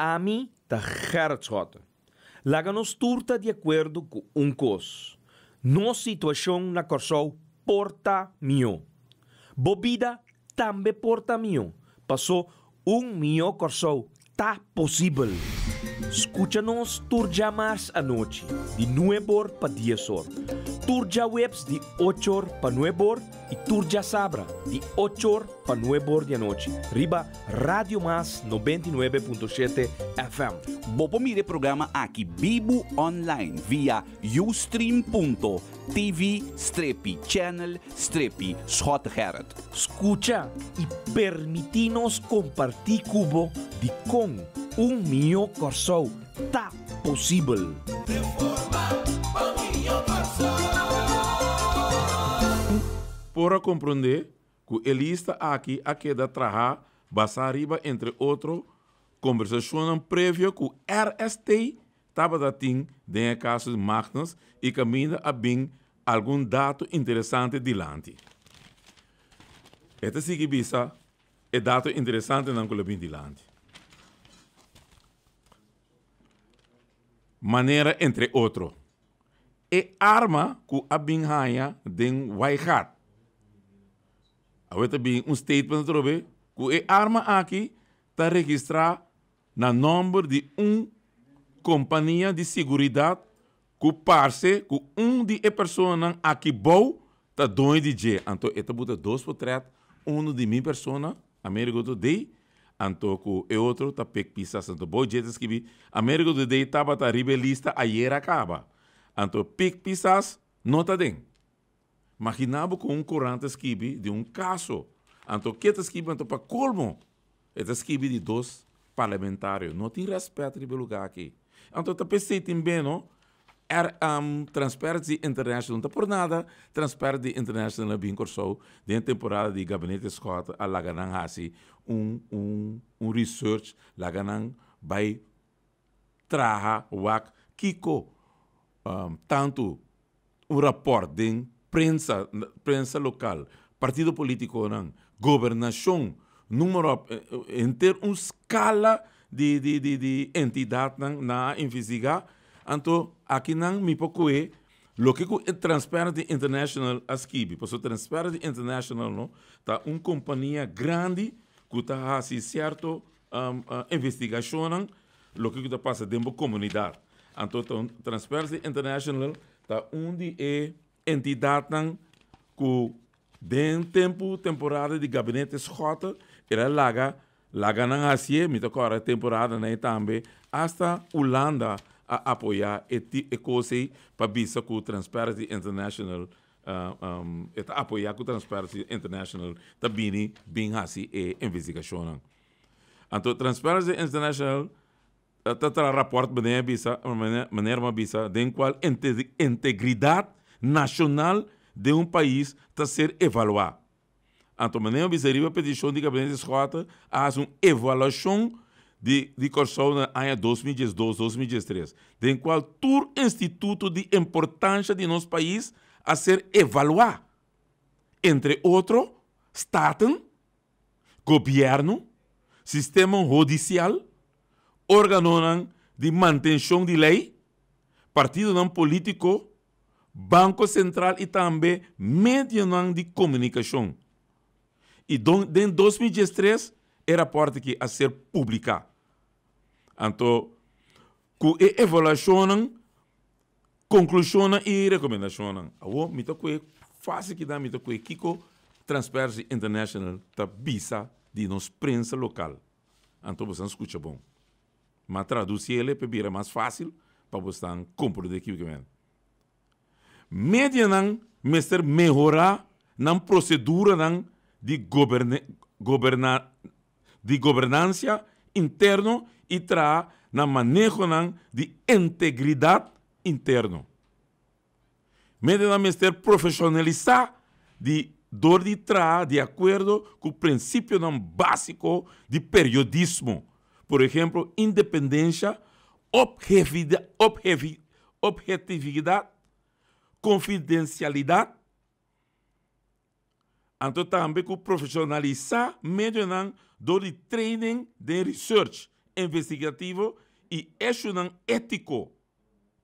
ami da Herzot. Láganos turta de acuerdo con un cos. No situación na corsou porta mío. Bobida también porta mío. Pasó un mío corsou Está posible. Escúchanos más anoche, de nuevo para 10 horas. Turja Webs de 8 para 9 y Turja Sabra de 8 para 9 de anoche. Riba Radio Más 99.7 FM. Bopo mire programa aquí, vivo Online via ustream.tv strepi channel strepi Herod. Escucha y permitinos compartir cubo de con un mio corso. está posible. para compreender que ele está aqui a queda é trajar Bassa Arriba, entre outros, conversação prévia que o RST estava da TIM, de casos máquinas e caminha a bem algum dado interessante dilante. Este sigue bisa é dado interessante na Colômbia dilante. Maneira entre outros. E é arma que a binhanha den hat Awete bem um statement trobe, que e arma aqui está registrada na número de um companhia de segurança que parce que um de e pessoa aqui bom tá doido de je. Então, eta buta dois portret, um de mim persona, América do dei, então que e outro tá pec pisa santo bom jetas que bi, América do Day tava tá ribelista ayer acaba. Então, pec pisas, nota den imaginava com um corante esquive de um caso. Então, que esquive, então, para colmo, este esquive de dois parlamentários. Não tem respeito de lugar aqui. Então, eu pensei também, não? er um, Transparency International não está por nada. Transparency International bem cursou de temporada de Gabinete Scott a Laganan Hasi um, um, um research Laganan vai traha o kiko um, tanto um rapport prensa, prensa local, partido político oran, governação, número eh, em ter uma escala de, de, de, de entidade nan, na investigar. Então, aqui não me pocoe, o que é Transparency International asquibe, porque Transparency International não, tá uma companhia grande que está assim certo um, uh, investigação, o que está passando dentro da comunidade. Então, então Transparency International está onde é entidade que den tempo temporada de gabinete escota era laga laga não assim mita cora temporada né também hasta Holanda a apoiar e e coisa para bisa com Transparency International uh, um, e apoiar com Transparency International também bem assim e investigação então Transparency International está uh, tra rapport benebisa maneira uma bisa den qual integridade nacional de um país está a ser evaluado. Então, eu observa a petição de gabinete de escota a uma avaliação de, de corção na ano 2012, 2013, em qual todo instituto de importância de nosso país a ser evaluado. Entre outros, Estado, governo, sistema judicial, órgão de manutenção de lei, partido não político, Banco Central e também mediação de comunicação. E em 2013, era parte que a ser pública. Então, com a avaliação, conclusão e recomendação. Agora, me toco fácil que dá, me toco Kiko Transparency International, da tá visa de nossa prensa local. Então, você escuta bom. Mas traduzir ele para é mais fácil, para você compreender o que media nan mester melhorar na procedura nan de governe, governa, de governança interno e tra na manejo nan de integridade interno. Media nan mester profissionalizar de dor de tra de acordo com o princípio não básico de periodismo. Por exemplo, independência, objetividade, objetividade confidencialidade. Então, também com profissionalizar, mediante de training de research investigativo e echelon ético.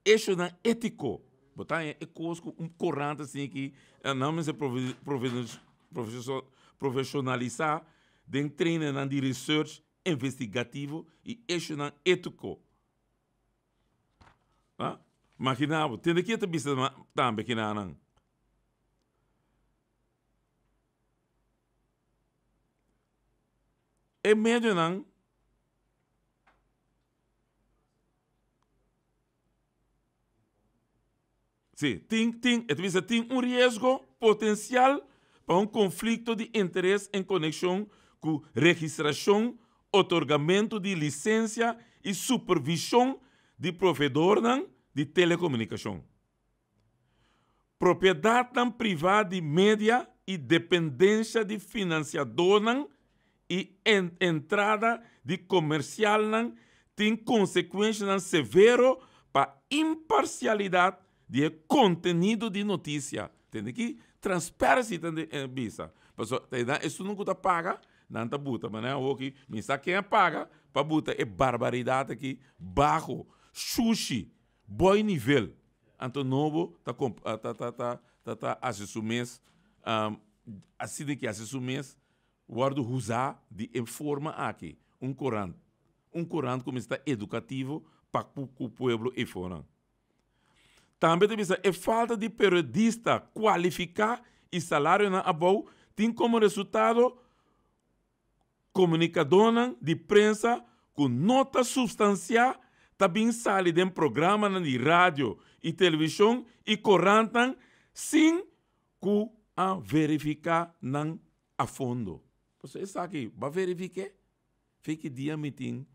Echelon ético. Botar é coisa um corrente assim que eh, não me se profissionalizar de training de research investigativo e echelon ético. Tá? Maar kina tende kia te bisa ma tambe nang. Sim, tem, um risco potencial para um conflito de interesse em conexão com registração, otorgamento de licença e supervisão de provedor, não? de telecomunicação. Propriedade privada de média e dependência de financiador e en entrada de comercial tem consequências severas para a imparcialidade de conteúdo de notícia. Eh, tem que transparência tem eh, Pessoal, isso nunca está paga, não está buta, mas não né, é que quem paga para buta é barbaridade aqui, barro, sushi, bom nível. Então, novo está ah, tá, tá, tá, tá, tá, assumir, um, assim que assumir, guardo usar de forma aqui, um corante. Um corante como está educativo para o povo e fora. Também tem a é falta de periodista qualificar e salário na abou tem como resultado comunicador de prensa com nota substancial também de em programa de rádio e televisão e corrantam sem a verificar não a fundo. Você sabe, para verificar, fique dia meeting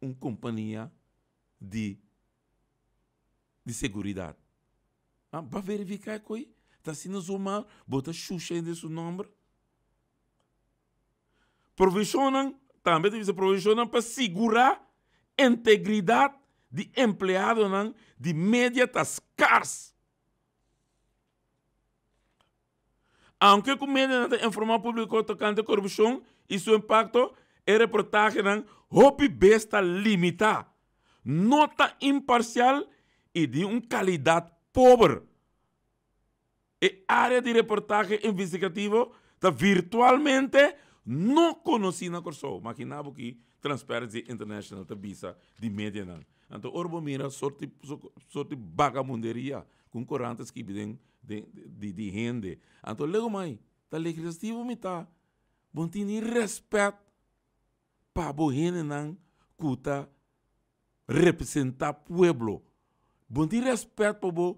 uma companhia de, de segurança. Ah, para verificar que está sendo zoomado, bota xuxa em seu nome. Provisionam, também deve ser provisionam para segurar a integridade de empleado nan, de media tá Aunque com média de informação pública público tocante corrupção e seu impacto, é reportagem nan, hopi besta Nota imparcial e de uma qualidade pobre. E área de reportagem investigativo está virtualmente não conhecida por só. Maquinabo que Transparency International está de média. Não. Então, orbo mira sorte sorte bagamunderia com correntes que vêm de de, de rende. Então, lego mai, tá legislativo me tá. Bom tini respeito para a rende não kuta tá representar povo. Bom tini respeito para o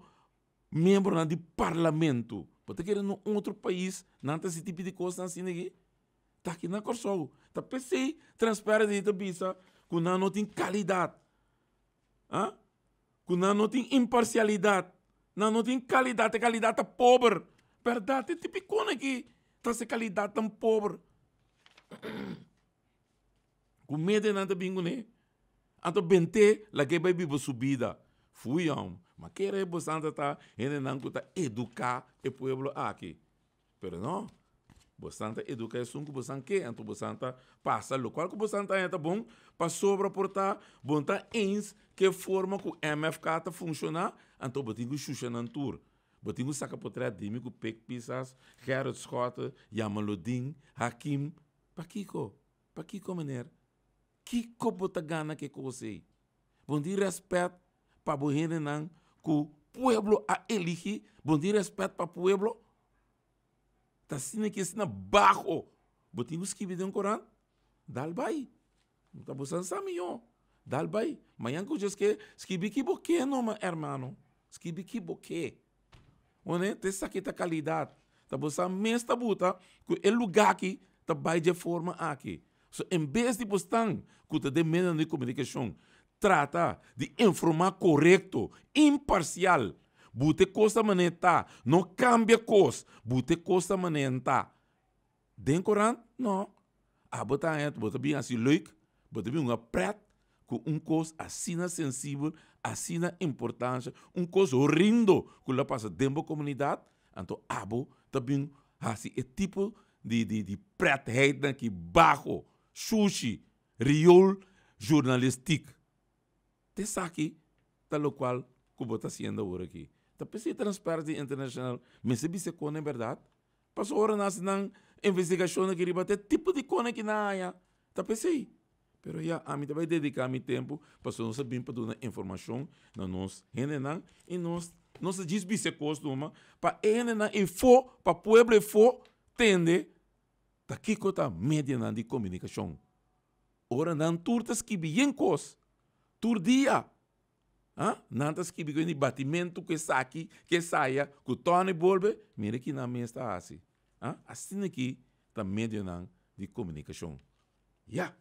membro nan de parlamento. Porque querendo no outro país, não tem tá esse tipo de coisa assim aqui. Tá aqui na Corsogo. Tá pensei, transparente de tá bisa, não tem qualidade. Ah, Que não, não tem imparcialidade, não, não tem qualidade, é qualidade pobre. Verdade, é típico tipo aqui, tá essa qualidade tão pobre. Com medo não te bingo, né? Anto bente, lá que vai vivo subida. Fui, homem. Mas que era a tá, ele não está educar o povo aqui. Pero não. Bosanta educação que Bosanta quer, então Bosanta passa lo qual que Bosanta é tá bom para sobreportar, bom tá ins que forma que o MFK tá funcionar, então botinho xuxa na tour. Botinho saca por trás de mim com Peck Pisas, Gerard Scott, Yamalodin, Hakim, pa Kiko, pa Kiko maneira. Kiko bota gana que cosei. Bom dia respeito para bohene nan com o pueblo a eligi, bom dia respeito para o pueblo ta sina ke sina bako boti ngus kibi den koran dal bai ta bosan sami yo dal bai ma yan que jeske tá tá tá? que ki não no ma que skibi ki boke one te sakita qualidade ta bosan mes ta buta que el lugar ki ta bai de forma aqui so em vez de postan ku te de de comunicação trata de informar correto imparcial Bute costa maneta, Não cambia coisa. Bute costa maneta. Den coran? Não. Ah, bota é, bota bem assim, leik Bota bem uma pret. Com um cos assim sensível, assim importância. Um cos horrendo. Que lá passa dentro da comunidade. Então, abo, ah, também, assim, ah, é tipo de, de, de heita que barro, sushi, riol, jornalístico Te saque, tal qual, como está sendo agora aqui. Tá precisa Transparency International, mas se bisse é verdade. Passou hora nas não investigação que riba tipo de cone que na aia. Tá pensei. Pero já a mim vai dedicar meu tempo para nós saber para dar informação na nós renenan e nós nós diz bisse costuma para renenan e for para pueblo e for tende tá kiko tá media na de comunicação. Ora não turtas que bem cos. Turdia Hã? Nantas que bico de batimento que saque, que saia, que torne bolbe, mira que na minha está assim. Hã? Assim aqui, tá meio não de comunicação. Ya.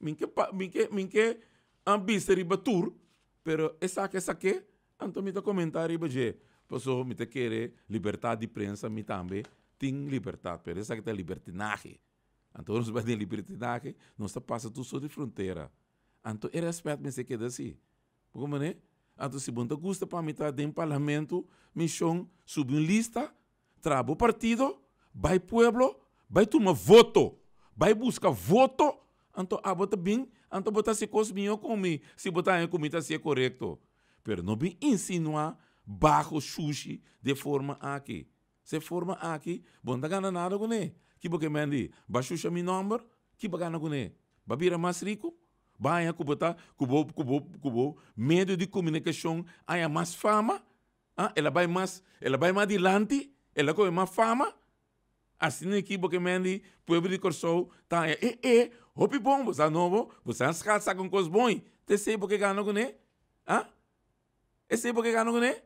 Minke, minke, minke, ambista riba tour, pero essa que essa que, anto me tá comentar riba je. Pessoal, me tá querer liberdade de prensa, me também tem liberdade, pero essa que tá libertinagem. Então, nós vai ter libertinagem, não tá passa tudo sobre fronteira. Anto era respeito, me se que é assim. Como é? então se você gosta para metade em parlamento, missão subiu uma lista, o partido, vai povo, vai tomar voto, vai buscar voto, então a ah, bota bem, então bota se cosminho comi, se botar em comida se é correto. Pero não bem insinuar baixo sushi de forma aqui. Se forma aqui, bom, não ganha nada com ele. Que porque me mendi, baixo chama meu número, que bagana com ele. Babira mais rico, baia cubota cubo cubo cubo medo de comunicação, aí é mais fama, ah, ela vai mais, ela vai mais adiante, ela come mais fama, assim aqui, porque mendi, povo de corso tá, é, é, o hopi bom, você é novo, você é escassa com coisas bons, te sei porque ganhou com ele, ah, e sei porque ganhou com ele,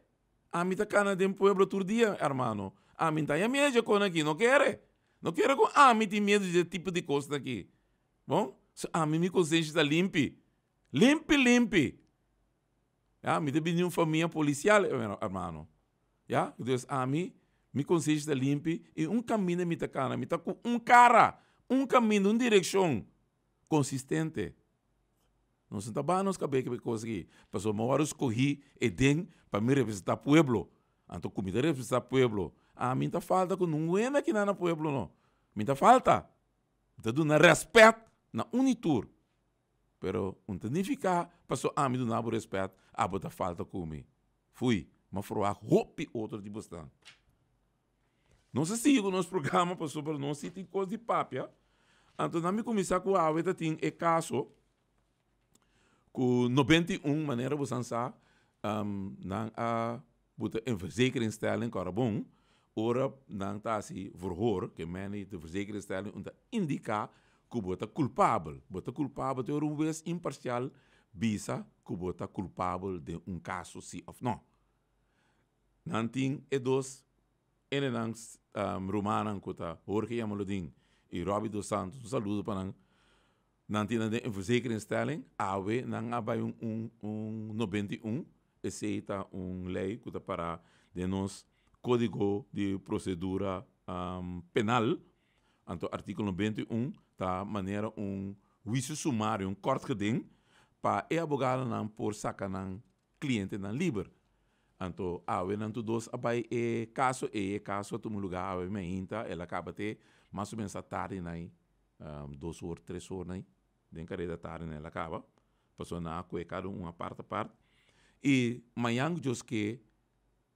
a mim tá cana de um pueblo todo dia, hermano, a mim tá, aí a minha já com aqui, não quer, não quer com, a mim tem medo de tipo de coisa aqui, bom, ah, mi limpo limpo Limpi, limpi. Ja, tem uma família policial, irmão já deus a ah, me mi consciência limpo e um caminho mi mim mi com um cara, um caminho, uma direção consistente. Não se taba nos cabe que conseguir. Passou uma hora escorri e den para me representar pueblo. Anto ah, comida representar pueblo. Ah, mi tá falta com não é que na pueblo não. Mi tá falta. Tá dando respeito na Unitur. Pero, um tenifica, passou a mim do nabo respeito, a bota falta comigo. Fui, mas foi a roupa outro de bastante. Não se siga o nosso programa, passou para nós, se tem coisa de papia. Então, nós começamos com a áudio, tem é caso, com 91 maneira você sabe, um, na a buta een verzekeringstelling karabon, ora dan tasi verhoor, que meni de verzekeringstelling onder indica kubota culpável. Bota culpável de um juiz imparcial, bisa kubota culpável de um caso sim ou não. Nantin e dos, ele não um, rumanam kuta Jorge Yamaludin e Robbie dos Santos, um saludo para nós. Nantin de verzekeringsstelling, awe nang abay um, um, um 91, aceita um lei kuta para de nós código de procedura um, penal, anto artigo 91, tá maneira um juízo sumário, um corte que tem, para e é abogado não por sacar não cliente não livre. Então, a ah, não tu dois abai ah, e é caso e é caso tu lugar a ah, me inta, ela acaba te mais ou menos a tarde naí né, ah, um, duas horas, três horas naí né, den care da tarde naí né, ela acaba passou na coe cada um a parte a parte e manhã diz que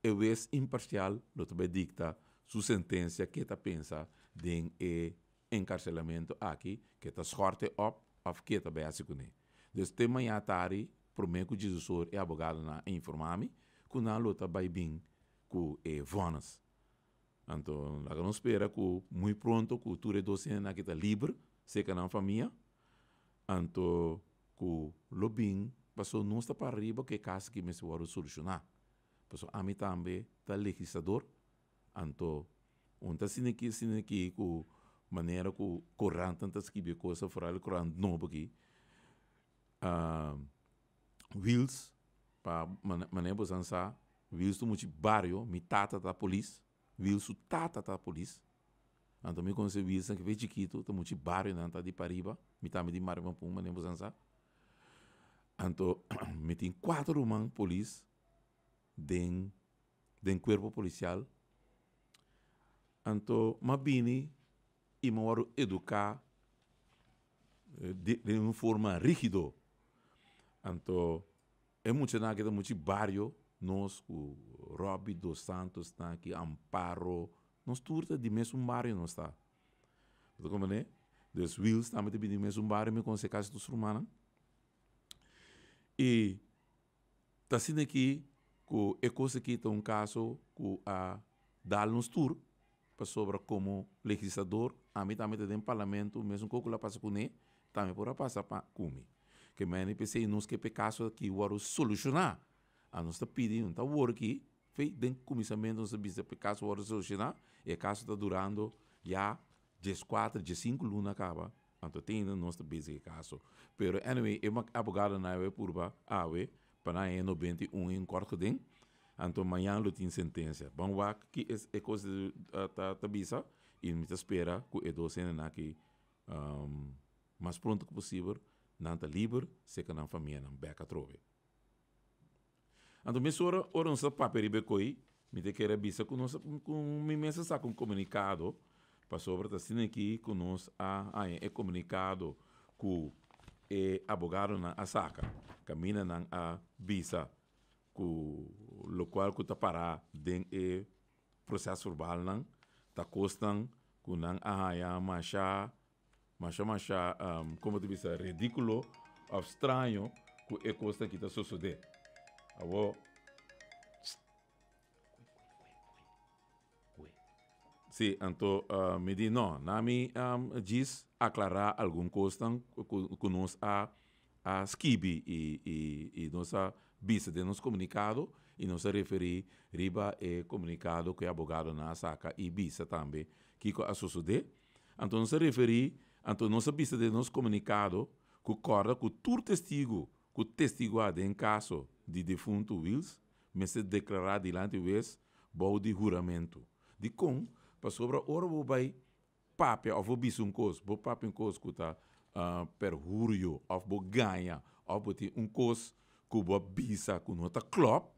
eu é imparcial, não te dicta sua sentença que tá pensa den e encarcelamento aqui, que está sorte op, of que está bem a seguir. Desde de manhã tarde, prometo que Jesus é abogado na informame, eh, então, que na luta vai bem com e vonas. Então, a não espera que muito pronto, que o Ture Docena aqui está livre, seca na família. Então, que o Lobin passou não está para arriba, que caso que me se solucionar. Passou a mim também, está legislador. Então, um está sinne aqui, sinne aqui, que maneira que corrente tanta esquibe coisa fora ele corrente novo aqui uh, ah, wheels para maneira para dançar wheels tu muito barrio me tata da polícia wheels tu tata da polícia então me conhece wheels que veio chiquito tu muito barrio na né, anta tá de pariba me tá me de marma pum maneira para dançar ah, então me tem quatro man polícia den den corpo policial ah, então mabini e moro educar eh, de, de uma forma rígida. Então, é muito na que é muito barrio, nós, o Rob dos Santos, está aqui, Amparo, nós turta de mesmo barrio nós está. Você compreende? Né, Os Wills também de mesmo barrio, me consequência dos humanos. E está sendo aqui, que é coisa que tem um caso que a dar nos tour para sobra como legislador, a mim também tem parlamento, mesmo que eu passa com ele, também por passar para comigo. Que a NPC nos que pecaço aqui, o solucionar. A nós está pedindo, está o aqui, fez dentro do comissamento, nós caso eu quero solucionar, e o caso está durando já 14, 15 lunas acaba. Então tem nós está busy caso. Pero, anyway, eu abogado na a por para a área, para na 91 em Corcodem, então, amanhã ele tem sentença. Bom, o que é, é coisa da tabisa e me espera que o edo na que um, mais pronto que possível, não está livre, se que não família não beca trove. Então, me sora, ora um papel e becoi, me te querer bisa com nossa, com uma imensa saco com comunicado, para sobre tá assim aqui com nós a, a é comunicado com é, eh, abogado na asaka, saca, caminha na a ah, bisa o local está para den e processo urbal nan ta costan ku nan aha ya masha masha masha um, como tu bisa ridículo estranho é custa costa kita Sim, então uh, me diz, não, nami um, diz aclarar algum costan com nós a a skibi e e e nossa Bisse de nos comunicado e nos referi riba é comunicado que abogado na saca e bisse também que a sucede. Então nos referi, então não se bisse então, de nos comunicado que corda que tur testigo, que testiguado em caso de defunto Wills, mas se declarar diante Wills, bom de juramento. De com, para sobre ora vou vai pape of bo bis cos, kos, bo pape un kos kuta uh, ah, perhurio of bo ganha, of bo ti um cos Kuba bisa kunuta klop.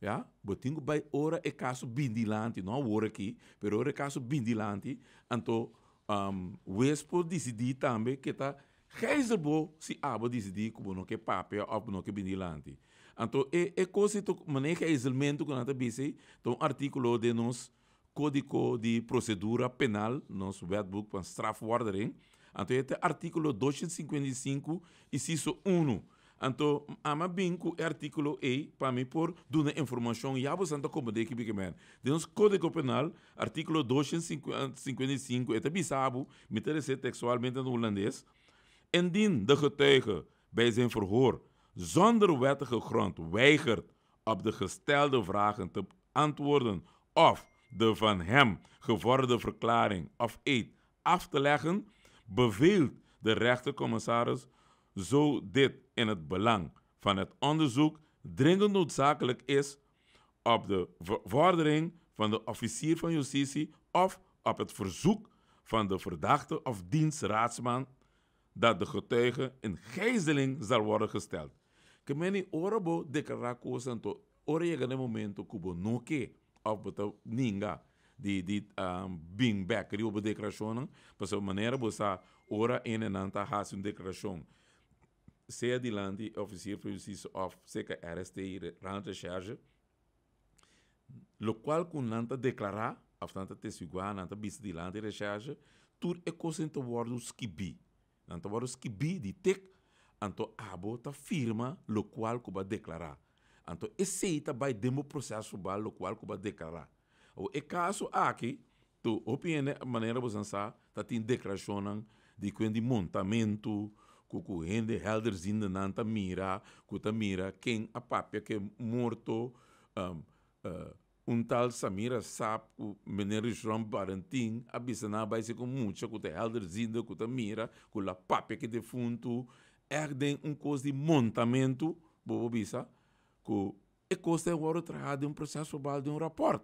Ja, betingu bij ora e caso bindilanti, no ora ki, pero ora caso bindilanti, anto um, wespo decidi tambe que tá geiselbo si abo decidi kubo no que papia op no que bindilanti. Anto e, e coisa to mane geiselmento kunata bisi, to articulo de nos código de procedura penal, nos wetboek van strafvordering, anto ete artigo 255 inciso 1, Anto, ama binku het E, e pami por duna informação, já vos informatie como de que bigemen. De ons Código Penal, artikel 255, eta bisabu, se textualmente in holandês. Indien de getuige bij zijn verhoor zonder wettige grond weigert op de gestelde vragen te antwoorden of de van hem gevorderde verklaring of eed af te leggen, beveelt de rechtercommissaris zo dit in het belang van het onderzoek dringend noodzakelijk is op de vordering van de officier van justitie of op het verzoek van de verdachte of dienstraadsman dat de getuige in gijzeling zal worden gesteld. Kemeni orobo dekarako santo oregane momento kubo noke of beta ninga die die um, bing back rio declaração, porque maneira você ora em nanta has um declaração zeer die land, die officier van justitie of zeker RSTI, Rand Recherche, lo qual kun lanta declara, a lanta tesugua, lanta bis die land recherche, tur e a te wordu skibi. está wordu skibi de tec, anto abo ta firma lo qual kuba declarar, Anto eceita bai demo processo ba lo qual kuba declarar, O e caso aqui, tu opinião maneira bosansa, ta tin de quando quindi montamento, cuco hende elders in de nanta mira, cuta mira, quem a papia que morto, um, uh, um tal Samira Sap, o menino João Barantin, a bisana vai ser com muita, cuta elders in cuta mira, com la papia que defunto, erden um cos de montamento, bobo bisa, com e costa é o trabalho de um processo verbal de um rapport.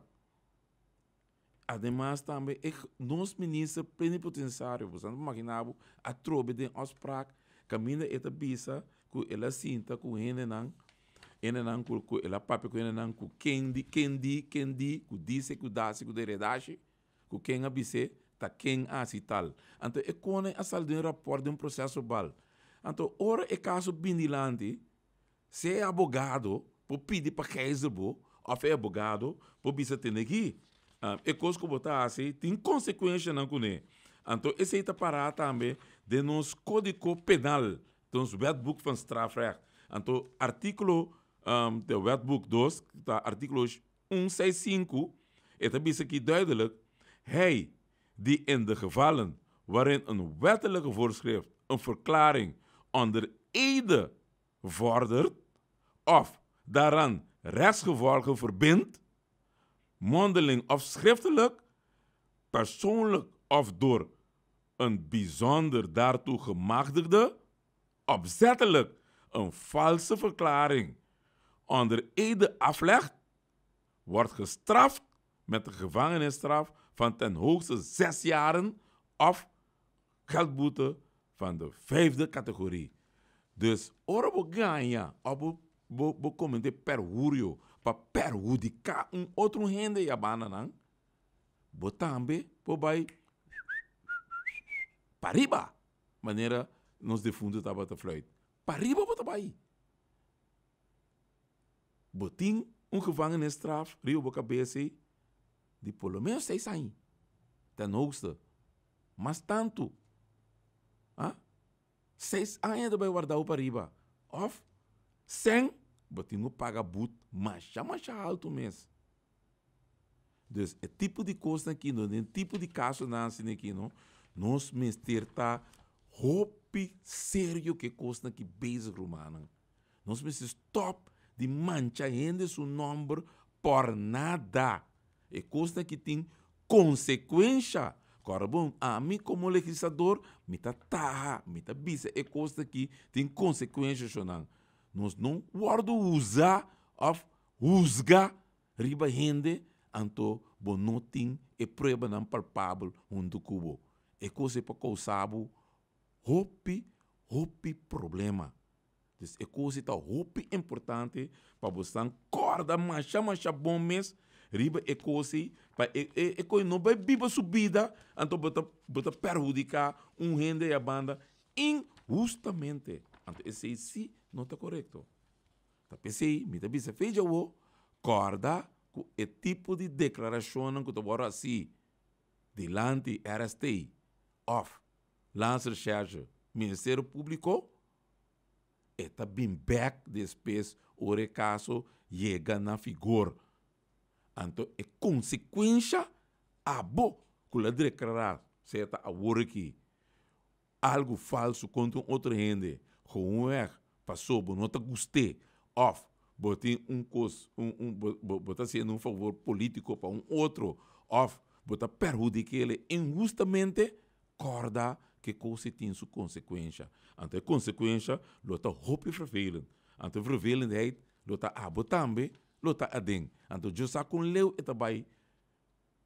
Ademais, também, nós, ministros plenipotenciários, você não imaginava a trobe de Osprak, caminha eta bisa ku ela sinta ku hene nan ene nan ku, ku ela papi ku ene nan ku kendi kendi kendi ku dise ku dase ku deredashi ku ken abise ta ken asi tal anto e kone asal de um rapport de um processo bal anto ora e caso bindilandi se é abogado po pidi pa keizerbo of é abogado po bisa tenegi um, ah, e coisa que botar assim tem consequência não com ele Então, esse aí está aan também de nosso Código Penal, do wetboek van strafrecht. Então, artigo um, do wetboek 2, tá, artigo 165, het is duidelijk, hij die in de gevallen waarin een wettelijke voorschrift een verklaring onder ede vordert of daaraan rechtsgevolgen verbindt, mondeling of schriftelijk, persoonlijk of door een bijzonder daartoe gemachtigde opzettelijk een valse verklaring onder ede aflegt, wordt gestraft met de gevangenisstraf van ten hoogste zes jaren of geldboete van de vijfde categorie. Dus orbo ganha op de per hurio, pa per hudika un otro hende ya bananan. Botambe, pobai, Pariba! Maneira nos defunde Tabata Freud. Pariba bota pai. Botim, um que vanga nesse traf, rio boca cabeça, de pelo menos seis anos. Tá nousta. Mas tanto. Ah? Seis anos vai guardar o pariba. Off, sem, botim não paga but, mancha, mancha alto mesmo. Então, é tipo de coisa aqui, não? É tipo de caso nasce aqui, não? Nós mesterta hopi sério que custa que base rumana. Nós precisamos stop de mancha ainda seu nome por nada. E custa que tem consequência. Agora, bom, a mim como legislador, me tá tarra, me tá bisa, e custa que tem consequência, Shonan. Nós não guardo usar of usga riba hende anto bonotin e prueba não palpável um do cubo e coisa para qual sabo roupe roupe problema Diz, é e coisa tá roupe importante para você corda mancha mancha bom riba e coisa para e e coisa não vai biba subida então bota bota perjudicar um rende e a banda injustamente então esse si não está correto tá pensei me tá bisa feja o corda com é o tipo de declaração que tu bora assim delante era of recherche Ministério Público, está é bem back depois o recaso chega na figura, Então, é consequência a bo que a declarar certa a work algo falso contra um outro rende. Com é passou, não te gostei, of botem um cos, um, um botar assim, sendo um favor político para um outro, of botar prejudicar ele injustamente acorda que coisa tem sua consequência. Ante consequência, luta hope vervelen. Ante vervelenheid, é, lota abo também, luta adem. Ante justa com leu etabai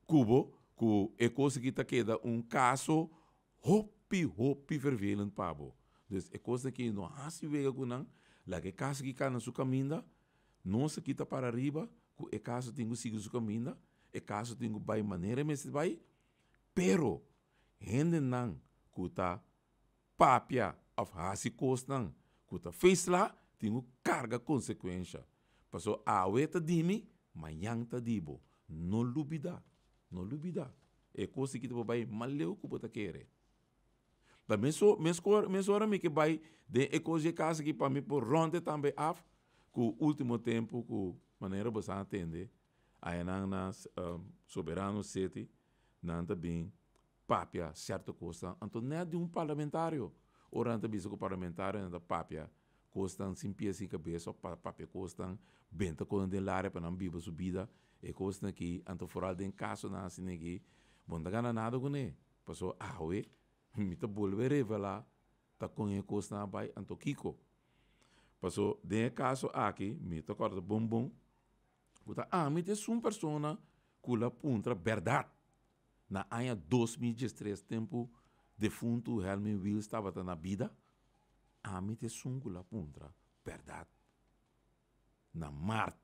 cubo, que e coisa que tá queda um caso hope hope vervelen pabo. Dus e coisa que não hasi vega não, lá que caso que na sua caminda, não se quita para arriba, que e caso que seguir sua caminda, e caso tingo vai maneira mas bai, pero hinden nang kuta papia of hasi kos nang kuta feisla tingu carga consequência. Paso awe ta dimi, mayang ta dibo. No lubida, no lubida. E coisa que tu vai maleu que kere. quer. Também so, mesmo hora me que vai de e coisa casa que para mim por ronde também af, com o último tempo com maneira você atende, aí na, na um, soberano sete, nanta bem papia certa costa anto não de um parlamentário. Ora, anto bisa o parlamentário anto papia costa sin pies sin cabeça, papia costa benta com den lare para não biba subida, e costa que anto foral den caso na assim aqui, bom da gana nada com ele. Passou, ah, ué, me tá volver é revelar, tá com ele costan vai anto kiko. Passou, den caso ah, aqui, me tá corta bombom, Kuta, ah, me te sum persona, kula puntra verdade na ano 2013, tempo defunto Helmut Will estava na vida, a mente te sungula verdade. Na março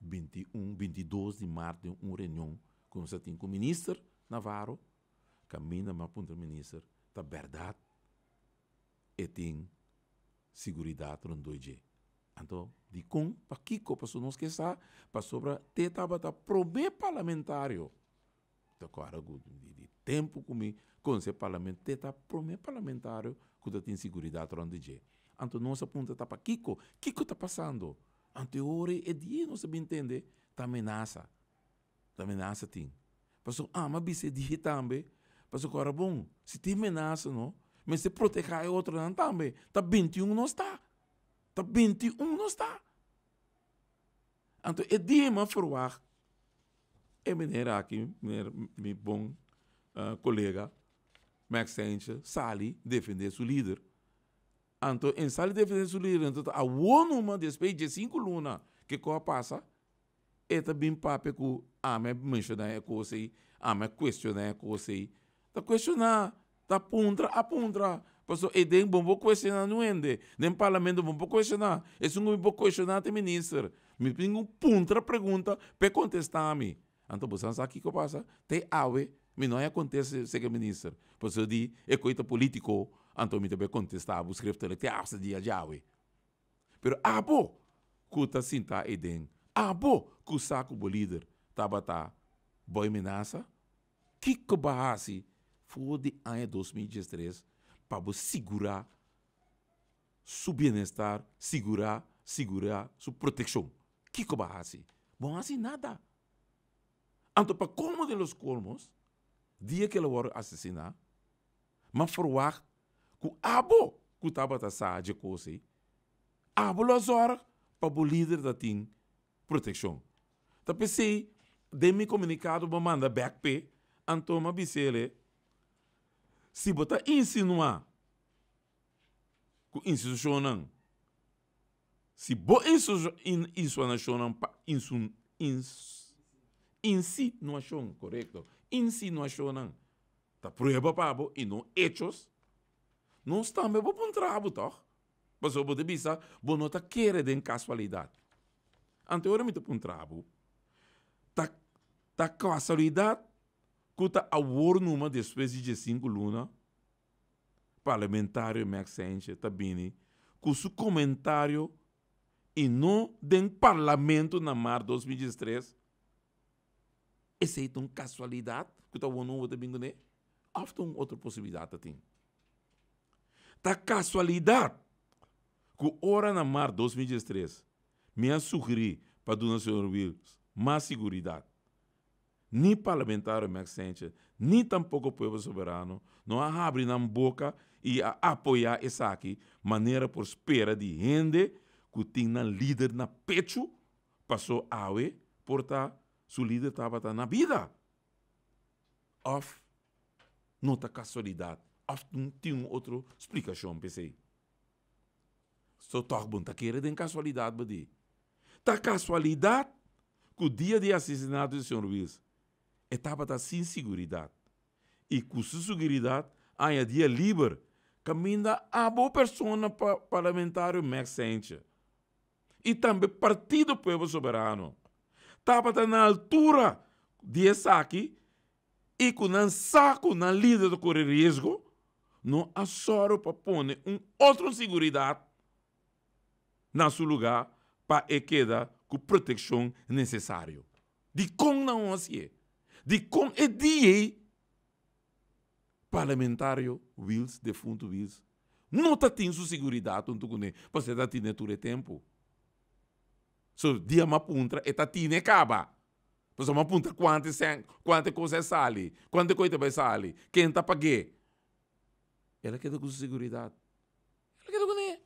21, 22 de março, de uma reunião com o com o ministro Navarro, caminha uma o ministro, tá verdade, e tem segurança no 2G. Então, de com, para que, para não esqueça, para sobre, te estava tá, prover parlamentário. Então, agora de tempo comigo, com ser parlamento, está para mim parlamentário, que eu tenho segurança onde é. Então, nossa pergunta está para Kiko, Kiko está passando. Ante hora é dia, não sabe entender, está ameaça. Está ameaça, tem. Passou, ah, mas isso é também. Passou, agora, bom, se tem ameaça, não, mas se proteger é outro não também, está 21 não está. Está 21 não está. Então, é dia, mas, por એ મેરે આકી મેરે મી bom uh, colega Max Sanchez sali defender seu líder. Então, em sali defender seu líder, então a uma despeito de cinco luna que coa passa, é também tá papo que a me mencionar é coisa a me questionar é coisa aí. Ah, é tá questionar, tá pontra, a pontra. Pastor, e tem bom questionar no ende. Nem parlamento bom questionar. É um bom questionar até ministro. Me pingo pontra pergunta para contestar a mim anto Então, se aqui que passa, te aue, mas não acontece, se que ministro. Por isso, de, é coisa político, anto me também contestava, escreve tudo, tem aue, dia de aue. Pero, abo ah, bo, cuta sinta eden, abo ah, bo, cu saco bo líder, tabata, boi ameaça, que que barrasse, foi de ano 2013, para segurar segura bem-estar, segura segurar sua proteção. Que que barrasse? Bom, assim nada. Anto para como de los colmos, dia que ele foi assassinado, mas forward que abo que estava a sair coisa, abo as horas para o líder da TIM proteção. Então pensei, de me comunicado, me manda back pay, anto ma ele, se botar insinuar que instituição não, se boa instituição não, insun, insun, em si não achou correto, em si não achou não. Tá prueba para e não hechos. Não está mesmo para um trabo, tá? Mas o te vista, bom não está querendo em casualidade. Anteriormente para um trabo, está tá casualidade que está a war numa depois de cinco luna, parlamentário Max Sanchez, tá bem, ¿eh? com seu comentário e não um parlamento na mar 2013, esse aí casualidade, que está um outro bingoné, há outra possibilidade tem. Tá casualidade, que hora na mar 2013, me sugeri para o senhor Wills mais segurança. Nem parlamentar acende, nem tampouco o povo soberano, não abre na boca e a apoiar essa aqui, maneira por espera de rende que tem na líder na pecho, passou a portar Su líder estava tá na vida. Of, não está casualidade. Of, não tinha outra explicação, pensei. Só Torbon está querendo casualidade, badi. Está casualidade que o dia de assassinato do Sr. Luiz estava é tá sem segurança. E com segurança, há um dia livre caminha a boa persona parlamentar Max Sánchez e também Partido Povo Soberano. Tabata na altura de saque e com um saco na lida do correr risco, não assoro para pôr né, um outro segurança na seu lugar para e queda com proteção necessária. De como não assim De como é de parlamentário Wills, defunto Wills, não está tendo segurança, você está tendo né, é tempo. So, dia mapuntra é tine caba. Pois uma punta quanto quanto coisa sali, quanto coisa vai sali, quem tá pagué. Ela quer com segurança. Ela quer com ele.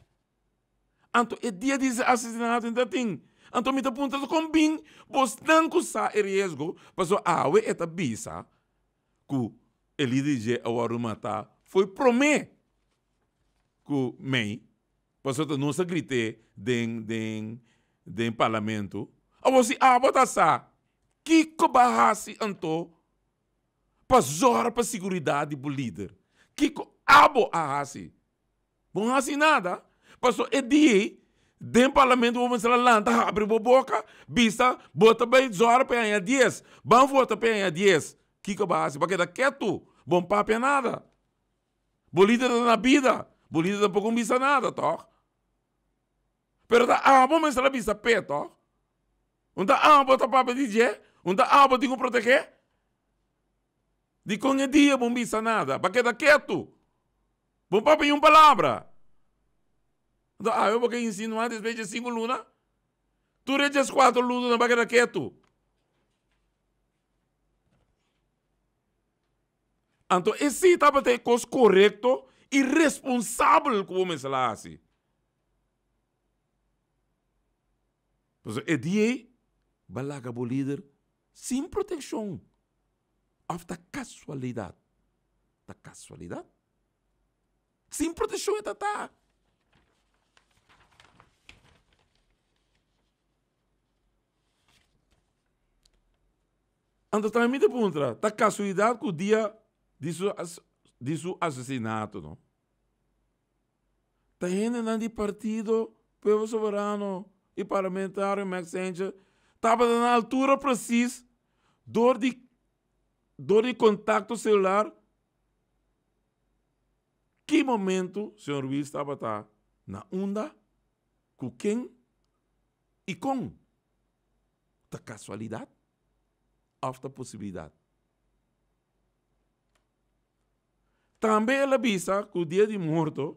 Anto é dia de assassinato em tatim. Anto me tá punta do combin, pois não custa é risco, pois a we é tabisa. Ku ele dije ao arumata foi promê. Ku mei. Pois eu não se grite den den um parlamento, Ou ah, você a votação que cobarrasse anto para zorra para segurança do líder. Que abo a Bom assim nada. Passou é dia um parlamento vamos lá lanta abre a boca, bista, bota bem zorra para ganhar 10. Bom voto para ganhar 10. Que cobarrasse, porque da quieto, bom papo é nada. Bolida na vida, bolida não precisa nada, to pero Perda abo mas será bisa peto. Unta abo tá papa DJ, unta abo tem que proteger. De conhe dia bom bisa nada, para queda quieto. Bom papo em uma palavra. Então, ah, eu vou insinuar despeja cinco luna. Tu rejas quatro luna para queda quieto. Então, esse estava correto e responsável com o homem se lá assim. É, é dia, balaga o líder sem proteção. Houve casualidade. Da casualidade? Sem proteção é tatá. Anda também de punta. Da casualidade que o dia disso, disso assassinato, não? Tá indo de partido, povo soberano e parlamentário Max Sanger estava na altura precisa dor de, dor de celular. Que momento o senhor Luiz estava tá na onda, com quem e com? Da casualidade ou possibilidade? Também ela avisa que o dia de morto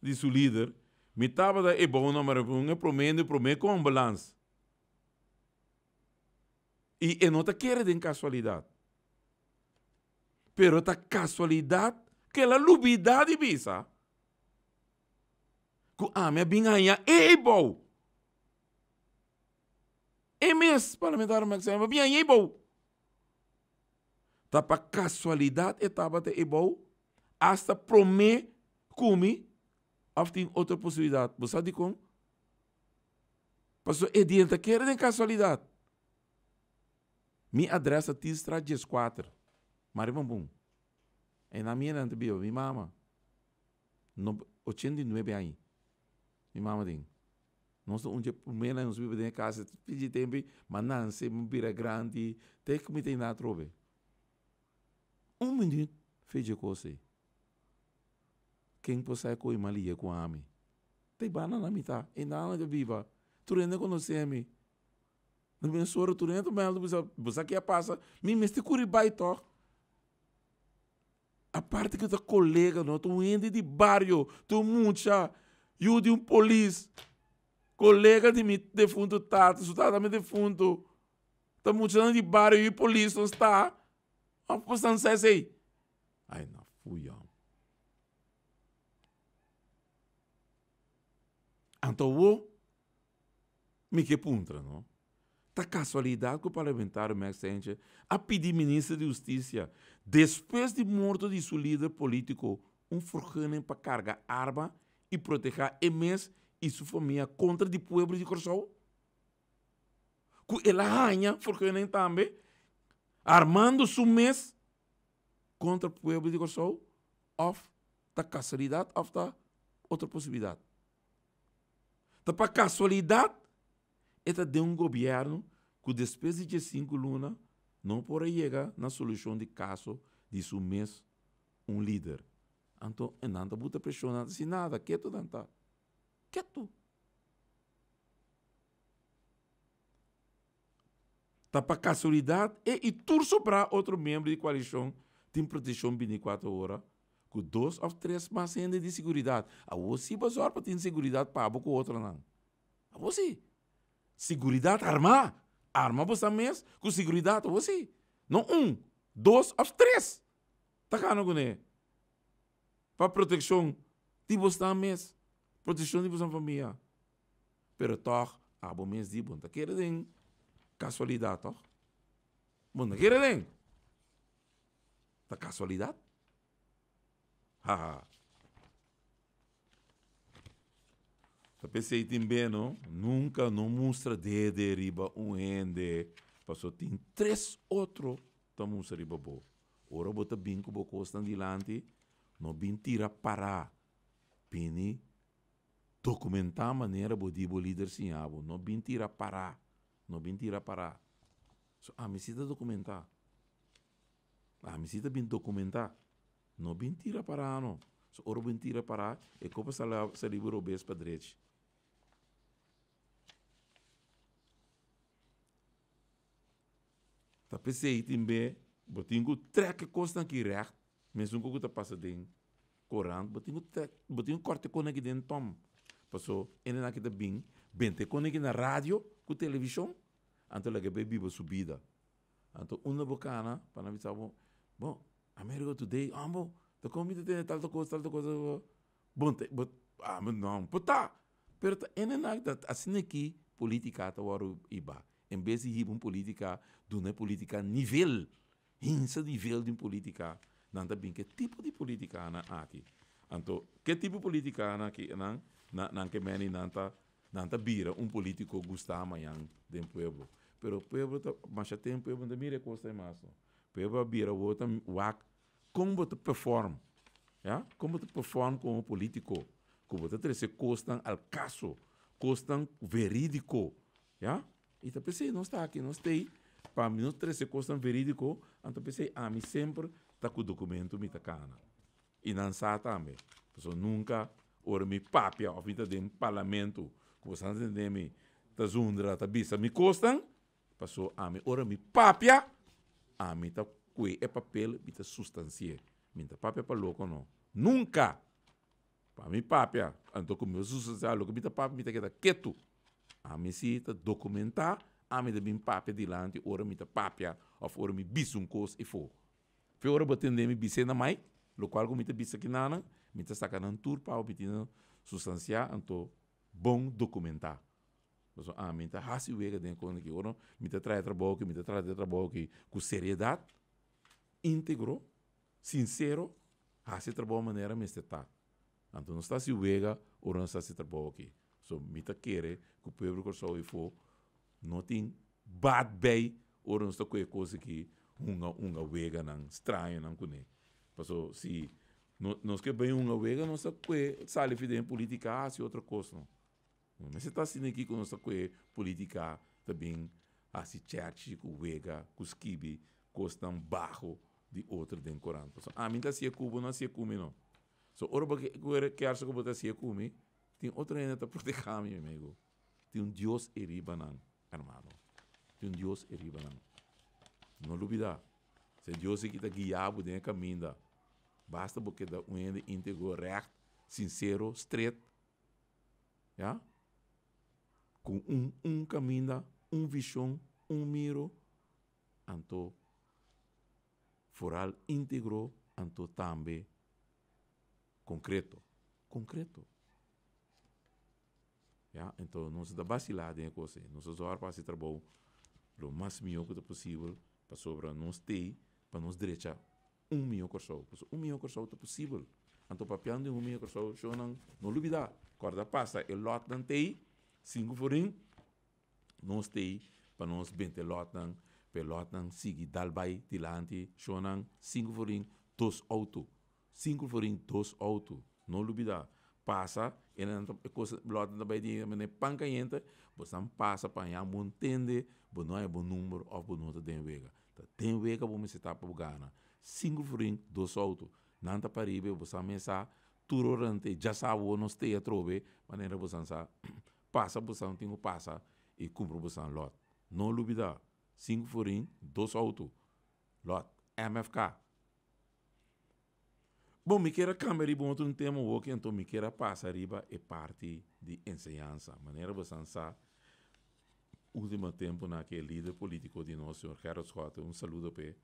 de seu líder mitaba da ibo na mara bunga promendo promendo com ambulância e eu não tá querendo casualidade pero tá casualidade que ela lubidade ah, a minha ame aí e ibo e mes parlamentar aí é ibo tá para casualidade etapa te ibo hasta promê comi aftin outra possibilidade. Mas sabe como? Pastor, é diante que era casualidade. Minha adressa tistra 14. Maribambum. É na minha antebio, minha mama. 89 aí. Minha mama Não Nós um dia primeiro nos vivemos em casa, pedi tempo, mas não sei, me vira grande, tem que me ter na trobe. Um minuto, fez de coisa quem possa é coi malia com a mim. Tem bana na mita, ainda não que viva. Tu rende conhecer a mim. No meu soro, tu rende mais alto, você que passa. Me mesti curi baito. A parte que tu colega, não, tu ende de barrio, tu mucha, eu de um polícia, colega de mim, defunto tu sutata também defunto. Tá mucha de barrio e polícia não está. Mas você não sei aí. Ai, não, fui, homem. Então, me que puntra, não? Da tá casualidade que o parlamentar me Sanchez a pedir ministro de Justiça, depois de morto de seu líder político, um forjane para carga arma e proteger MS e sua família contra o povo de Corsol? Que ele arranha forjane também, armando seu mês contra o povo de Corsol? Of da tá casualidade, of da tá outra possibilidade. Então, para casualidade, é de um governo que despesas de cinco luna não pode chegar na solução de caso de um mês um líder. Então, é não está muito pressionado, se nada, quieto, não está. Quieto. Tá para casualidade e, e turso para outro membro de coalição tem proteção 24 horas com dois ou três macenas de segurança. A você bazar para ter segurança para com outra não. A você. segurança arma. Arma você mesmo com segurança a você. Não um, dois ou três. Tá cá não Para proteção de você mesmo. Proteção de você família. Pero toch, a ah, bom mês de bom, tá querendo casualidade, toch? Bom, tá querendo. Tá casualidade? Pensei também, não? Nunca não mostra de derriba um ende. Passou, tem três outros que tá mostra de bobo. Ora, bota bem com o costa dilante, não bem tira para. Pini, documentar a maneira de o líder sinhabo, ah, não bem tira para. Não bem tira para. So, ah, me cita documentar. Ah, me cita bem documentar no bintira para não. só oro bintira para e copa sala salibur obes para direito. Tá pensei também, botinho treque costa aqui reto, né? mesmo que eu tá passa dentro botinho botinho corte com aqui dentro tom. Passou, ele na que tá bem, bem com aqui na rádio, com televisão, antes lá que bebida subida. Então, uma bocana, para não saber, bom, I'm here to go today. Ambo, the comida tem tal coisa, tal coisa. Bom, but, ah, mas não, puta. Pero, enenak, dat, assim aqui, política, tá, o iba. Em vez de ir política, do né política nível. Hinsa nível de política. Não tá bem, que tipo de política, ana, aqui. Então, que tipo de política, ana, aqui, não, não, não, que meni, nanta, nanta bira, um político gostar amanhã, de um pueblo. Pero, pueblo, mas já o pueblo, não mira, costa é massa. Pueblo, bira, o outro, o acto, como tu perform, yeah? É? como tu perform como político, como te trece costan ao caso, costan verídico, yeah? É? e tu então pensei, não está aqui, não está aí, para mim não trece costan verídico, então pensei, a ah, mim sempre está com o documento me tacana, tá e não sabe também, pessoa nunca, ora me papia, ou vinda de um parlamento, como você entende me, ta tá zundra, ta tá bisa, me costan, passou a ah, mim, ora me papia, a ah, mim está que é papel bita substância. Minta papel para louco não. Nunca! Para mim, papel, ando com meu substância, louco, bita papel, bita que tá quieto. A mim se documentar, a mim também papel de lante, ora mita papel, of ora mi biso um cos e for. Fui ora batendo bisena mai na mãe, local com mita bice aqui nana, mita saca na tour, pau, bita substanciar, bom documentar. Mas, ah, minta hasi wega den kone ki, ora, mita trai trabalho, mita trai trabalho com seriedade, íntegro, sincero, hace assim trabalho maneira me está. Então não está se uega ou não está se trabalho aqui. So, mita quere que o povo que só for não tem bad bem ou não está com coisa que uma uma uega não estranha não conhe. Passou se nós que bem uma uega não está com sale fide política assim outra coisa não. Mas tá você está assim aqui com nossa coisa política também assim church com vega com skibi costam barro de outro den Corão. So, a ah, mim está se cubo, não se cume não. So, ora porque que acha que bota se cume, tem outro ainda para proteger meu amigo. Tem um Deus eribanan, hermano. Tem um Deus eribanan. Não duvidar. Se Deus é que está guiado dentro caminho Basta porque da um ende reto, sincero, estreito. Yeah? Com um, um caminho, um visão, um miro. Então, foral íntegro, anto também concreto. Concreto. Então, não se dá vacilada em coisa. Não se zorra para se trabalhar o mais melhor que possível para não se ter, para nos direita um milhão por só. Um milhão por só é possível. Então, papiando de um milhão por só, não, não duvidar. Corda passa, e lote não tem, cinco não se tem, para nos bem lote não, Pelotang sigi dalbay tilanti shonang cinco forin dos auto. Cinco forin dos auto. Não lubida. Passa, ele coisa pelota também de mene panca yenta, você passa para já entender, bo não é bom número ou bo não tem vega. Tá tem vega bo me se tapa bo gana. Cinco forin dos auto. Nanta paribe você mensa turorante já sabe o nos teia trobe, maneira você sa passa você não tem passa e cumpre você lot. Não lubida. 5 फुरिंग 2 सौ Lot, MFK. M F Bom, me queira câmera e bom outro tema, o então me queira passar riba e é parte de ensinança. Maneira bastante último tempo naquele líder político de nosso senhor Carlos Rota, um saludo para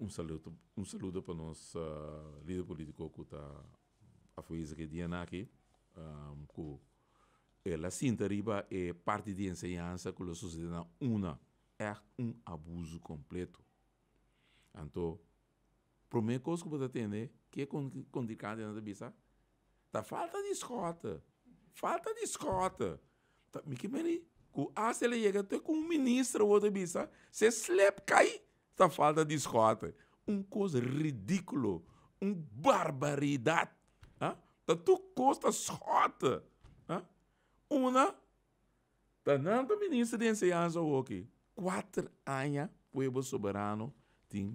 um saludo, um saludo para nosso uh, líder político que está a fazer aqui, aqui ah, um, com eh, a Cinta Riba é parte de ensinança que a sociedade una é um abuso completo. Então, primeira coisa que você tem que é condicante na cabeça, tá falta de escota, falta de escota. Tá, me que meni, que a se ele chega até com um ministro ou outro bicha, se slep cai, tá falta de escota. Um coisa ridículo, um barbaridade. Ah? Tá tu costa escota una, tanto ministro de enseñanza quatro anos años, povo soberano, tem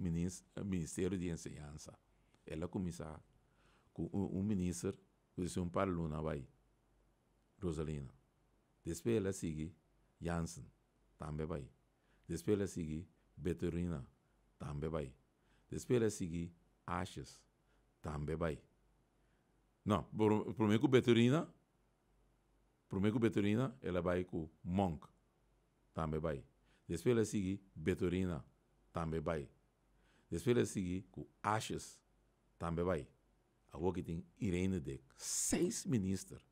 Ministério de Enseñança. Ela começou com um, um ministro, que se um para Luna vai, Rosalina. Depois ela segue Jansen também vai. Depois ela segue Beturina também vai. Depois ela segue Ashes, também vai. Não, por, por mim com Beturina Primeiro com Betorina, ela vai com Monk, também vai. Depois ela seguir Betorina, também vai. Depois ela seguir com Ashes, também vai. Agora que tem Irene Deck, seis ministros.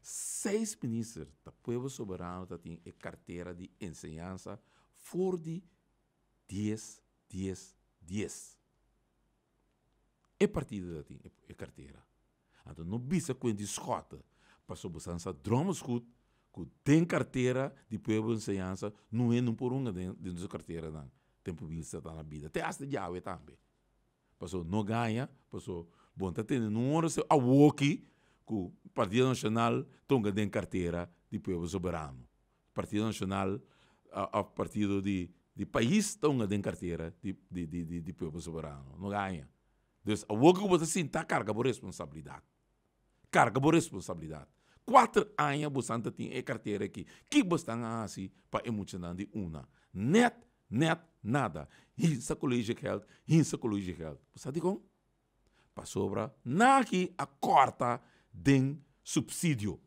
Seis ministros do tá, povo soberano que tá, tem a carteira de ensinança for de 10, 10, 10. É partida da tá, carteira. Então, não bisa a escota Pastor Bussança Dromoscut, que tem carteira de povo Enseñança, não é num por uma dentro da carteira, não. Tempo vista está na vida. Até hasta de água também. passou não ganha, passou bom, está tendo um hora a walkie, que o Partido Nacional tonga tem carteira de povo Soberano. Partido Nacional, a, a partido de, de país, tonga tem carteira de, de, de, de, de povo Soberano. Não ganha. Então, a que você sim, está carga por responsabilidade. Carga por responsabilidade quatro anos você tem a carteira aqui. Que você ah, está assim para emocionar de uma. Net, net, nada. Isso é colégio geld, isso é colégio geld. Você sabe Para sobra, naqui a corta de subsídio.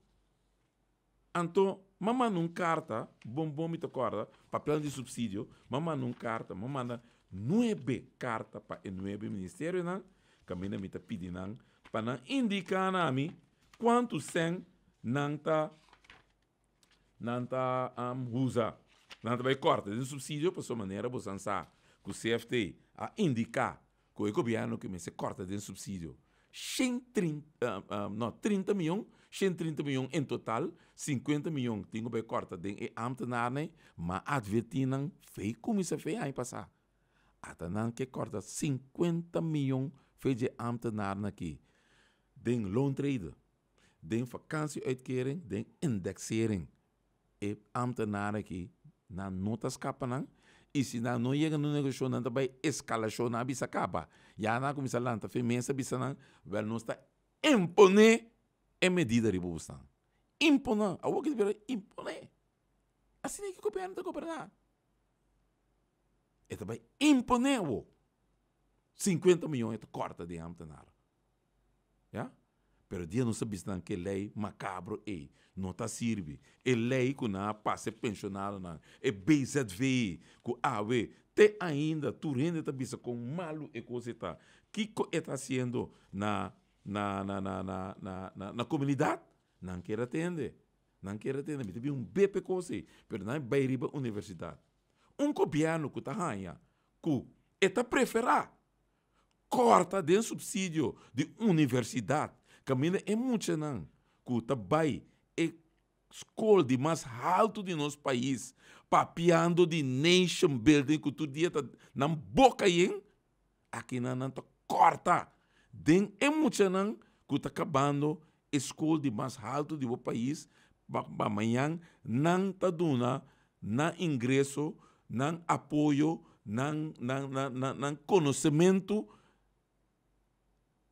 Então, mamãe uma carta, bombom me corta, papel de subsídio, mamãe uma carta, mamãe na nueve carta para o nueve ministério, não? Caminha me está pedindo, para indicar a mim quanto sem nanta nanta um, usa nanta vai corta de subsídio por sua maneira vou ansar que o CFT a indicar que o governo que se corta de subsídio 130 um, um, não 30 milhões 130 milhões em total 50 milhões tinha bem corta de amtenar né mas advertir não fez como se é fez aí passar até não que corta 50 milhões fez de amtenar aqui den long trade de vakantieuitkering, den indexering. E ambtenaren ki na notas kapanan, isi na no yega no negociona também escalaciona a bisa capa. Já na comissa lanta femensa bisa nan, vel não está impone e medida de bubustan. Impone, a o que dizer impone. Assim é que copiar não copiar E também impone o 50 milhões de corta de ambtenaren. Ja? Pero dia é não sabe se que lei macabro é. Não está sirve. É lei que não passa pensionado não. É BZV. Que A we, te ainda, tu ainda está bisa com malo e coisa está. Que está sendo na na na na na na na, na comunidade? Não quer atender. Não quer atender. Mas tem um BP coisa. Pero não é bairiba universidade. Um copiano que está ranha. Que está preferar. Corta de subsídio de universidade Camina é muito não. Cuta vai é escola de mais alto de nosso país, papiando de nation building que tu dia tá na boca aí, Aqui na não corta. Den é muito não que acabando escola de mais alto de o país, amanhã não tá duna na ingresso, não apoio, não conhecimento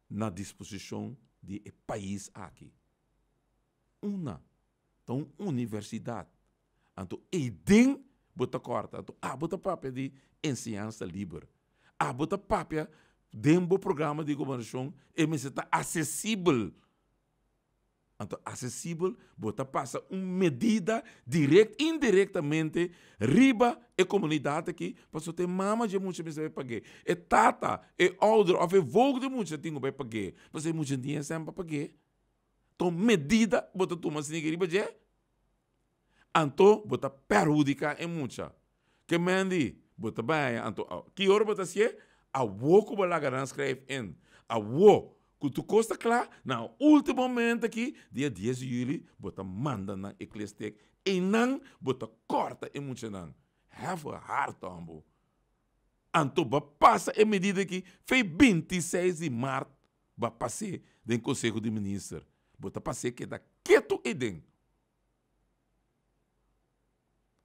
na disposição de país aqui. Uma. Então, universidade. Então, idem, bota corta. Então, ah, bota papel de ensinança livre. Ah, bota papel de um programa de governação e está acessível então, acessível, bota passa uma medida direta, indiretamente, riba a comunidade aqui, para ter mama de muita pessoa vai pagar. E tata, e older, ou ver vogo de muita gente vai pagar. Você é muita dinheiro sempre é pagar. Então, medida, bota toma assim, riba de. Então, bota perúdica em muita. Que mendi, bota bem, então, que hora bota se é? A woco balagarã escreve é em. A woco. Quando tu costa claro, no último momento aqui, dia 10 de julho, bota manda na eclesiastic, e não, bota corta e muito não. Have a heart, ambo. Antuba passa em medida que foi 26 de março, vai passar do Conselho de Ministros. Bota passar que é da quieto e den.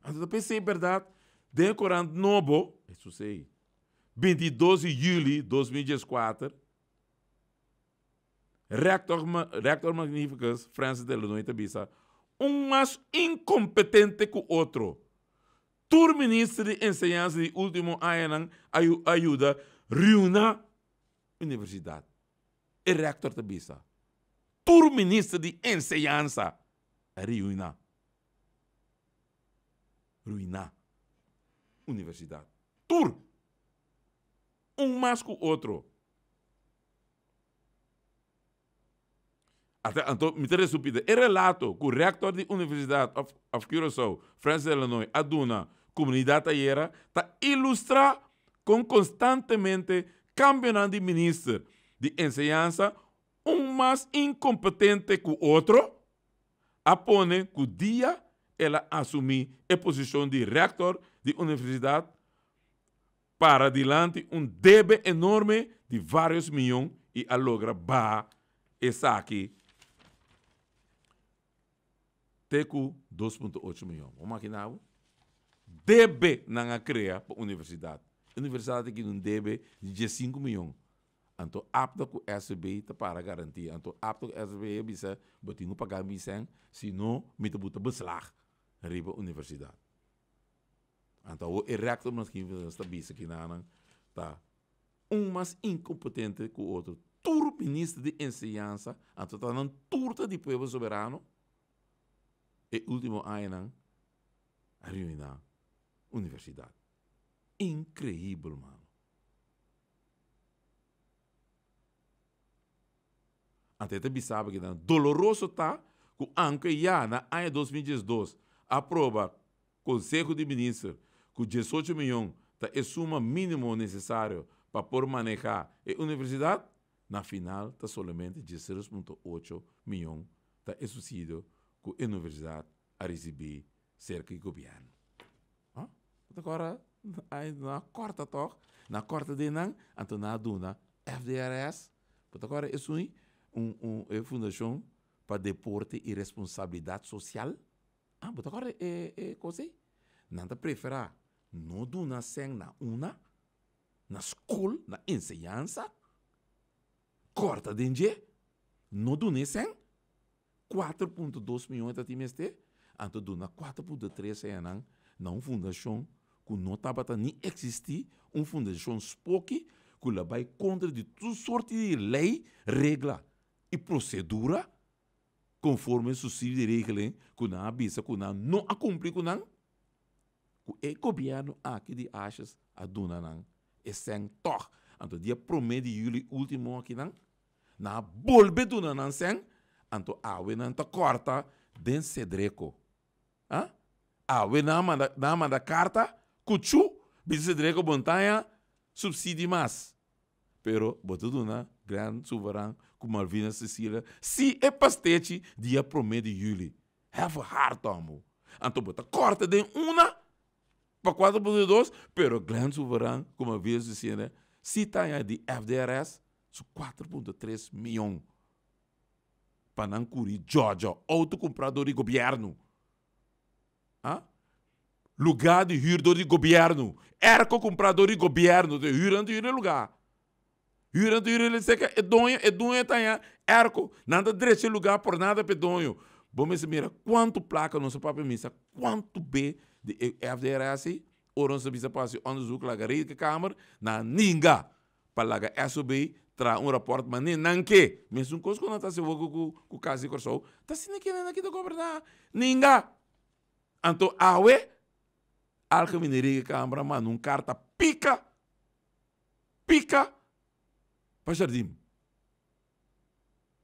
Então, pensei, é verdade, de corante novo, isso sei, 22 de julho de 2014, Rector, Rector Magnificus, Francis de Lenoir Tabissa, um mais incompetente que o outro. Tur ministro de enseñança de último ano ajuda reúna universidade. E rector Tabissa. Tur ministro de enseñança reúna. ruina Universidade. Tur. Um mais que o outro. até Mitterrand subida. o é relato que o reator da Universidade of, of Curaçao, Francis Illinois, Aduna, comunidade aérea, está ilustra com constantemente cambiando de ministro de ensinança, um mais incompetente que o outro, apone que o dia ela assumir a posição de reator de universidade para adiante um débito enorme de vários milhões e a logra bar essa aqui teku 2.8 milhões o maak não nou? DB na crea para universidade. Universidade que não debe de 5 milhões. Anto apto com SB te tá para garantir. Anto apto com SB bisa botinho pagar misen, sino mito buta beslag. Riba universidade. Anto o erecto é que está bisa que nanan tá um mais incompetente que o outro. Tur ministro de ensinança, anto tá nan turta de povo soberano e último ano a na universidade. Incrível, mano. Até também sabe que doloroso tá com anca é e na ano 2012 aprova Conselho de Ministros que 18 milhões tá é suma mínimo necessário para por manejar a universidade. Na final, tá somente 16,8 milhões tá é com a Universidade Arisibi, cerca de Gobiano. Ah? Agora, na quarta toque, na quarta de Enan, então na Duna, FDRS, portanto agora isso é um, um, fundação para deporte e responsabilidade social. Ah, portanto agora é, é coisa Nada preferir. não tá Duna sem na una, na escola, na ensinança, corta de não Duna sem, 4.2 milhões de TMST, anto dona 4.3 enan na um fundação que não estava nem existir, uma fundação spoke que vai contra de toda sorte de lei, regra e procedura conforme o sucessivo de regra que não avisa, que não, não que não é que o governo aqui de achas a dona não é sem tor. Então, dia 1 de julho, último aqui não, na bolbe dona não sem, anto awina ah, anto corta den cedreco. Hã? Ah? Awina ah, manda, na manda carta, cuchu, bis cedreco montanha, subsídio mais. Pero, botudo na, grande soberano, com Malvina Cecília, se é pastete, dia 1 de julho. Have a heart, amor. Anto bota corta den una, para 4.2, pero grande soberano, como a vez dizia, né? Se tem de FDRS, 4.3 milhões. Panancuri, Georgia, outro comprador de governo. Hã? Lugar de hirdo de governo. Erco comprador de governo. De hirando de lugar. Hirando hir ele seca é donho, é donho tanha. Tá, Erco, nada desse lugar por nada pedonho. Bom, mas mira, quanto placa não se papo é missa, quanto B de FDRS, é, é, assim? ou não se bisa passe, onde o Zucla Garriga Câmara, na Ninga, para lá SOB, tra un raport mani nanke mesun kos kona ta se wogo ku ku kasi corso, ta sine kene na kita goberna ninga anto awe alka mineri kambra manun carta pica pica pa jardim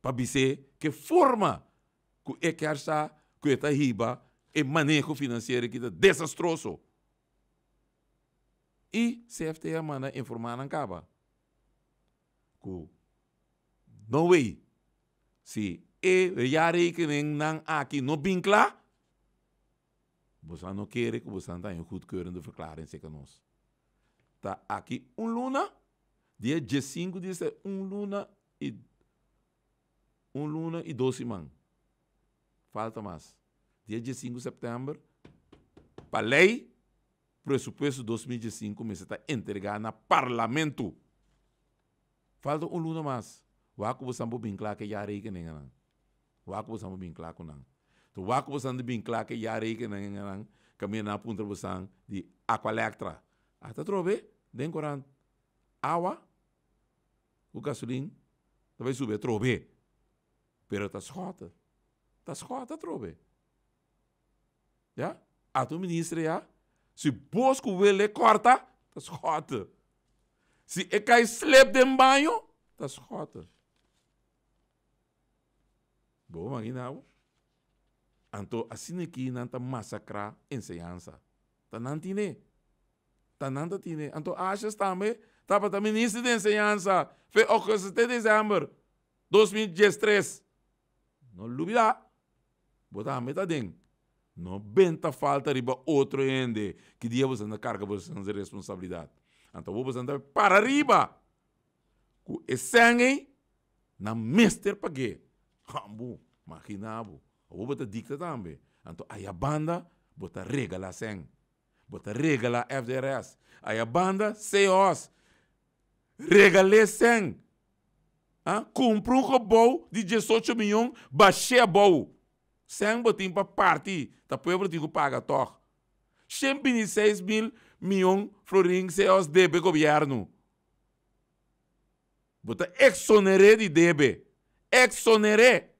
pa bise que forma ku e kersa ku eta riba e manejo financeiro que tá desastroso e CFTA mana informa na caba ku don wei si e we ya rekening nang aki no binkla, bosan no kere ku bosan dan een goedkeurende verklaring zeggen ons. Ta aki un luna, dia dia 5 diz um luna e um luna e 12 man. Falta mais. Dia 5 de setembro, para lei, pressuposto 2005 começa a entregar no parlamento. Falta um aluno mais. Waku bo sambo bin klaar ke ja nem lang. Waku bo sambo bin klaar ko nang. To waku bo sambo bin klaar ke ja nem lang. caminha na punter do sang de aqualectra. Ata trobe, den koran água, o gasolin, talvez subir trobe. Pero tá schota. Tá schota trobe. Ja? Ato ministro já, Se bosco ele corta, tá schota se é Si ik hij sleept in banjo, dat is God. Bo, maar je nou. Anto, asineki nanta massacra enseñanza. Tanantine. Tanantatine. também asjes tambe. Tapata ministro de enseñanza. Fe agosto de dezembro. 2013. No botar a meta dentro não benta falta riba outro ende. Que diabos na carga por responsabilidade. Então, vou andar para arriba. Com sangue na mister pague. Rambu, maquinabo. Vou botar dicta também. Então, aí a banda, bota regala sangue. Bota regala FDRS. Aí a banda, COs. Regalei sangue. Ah, cumpre um robô de 18 milhões, baixei a bol. Sem botim para partir, tá povo tem que pagar toque. 126 mil milhão florins debe governo. Bota exoneré de debe. Exoneré.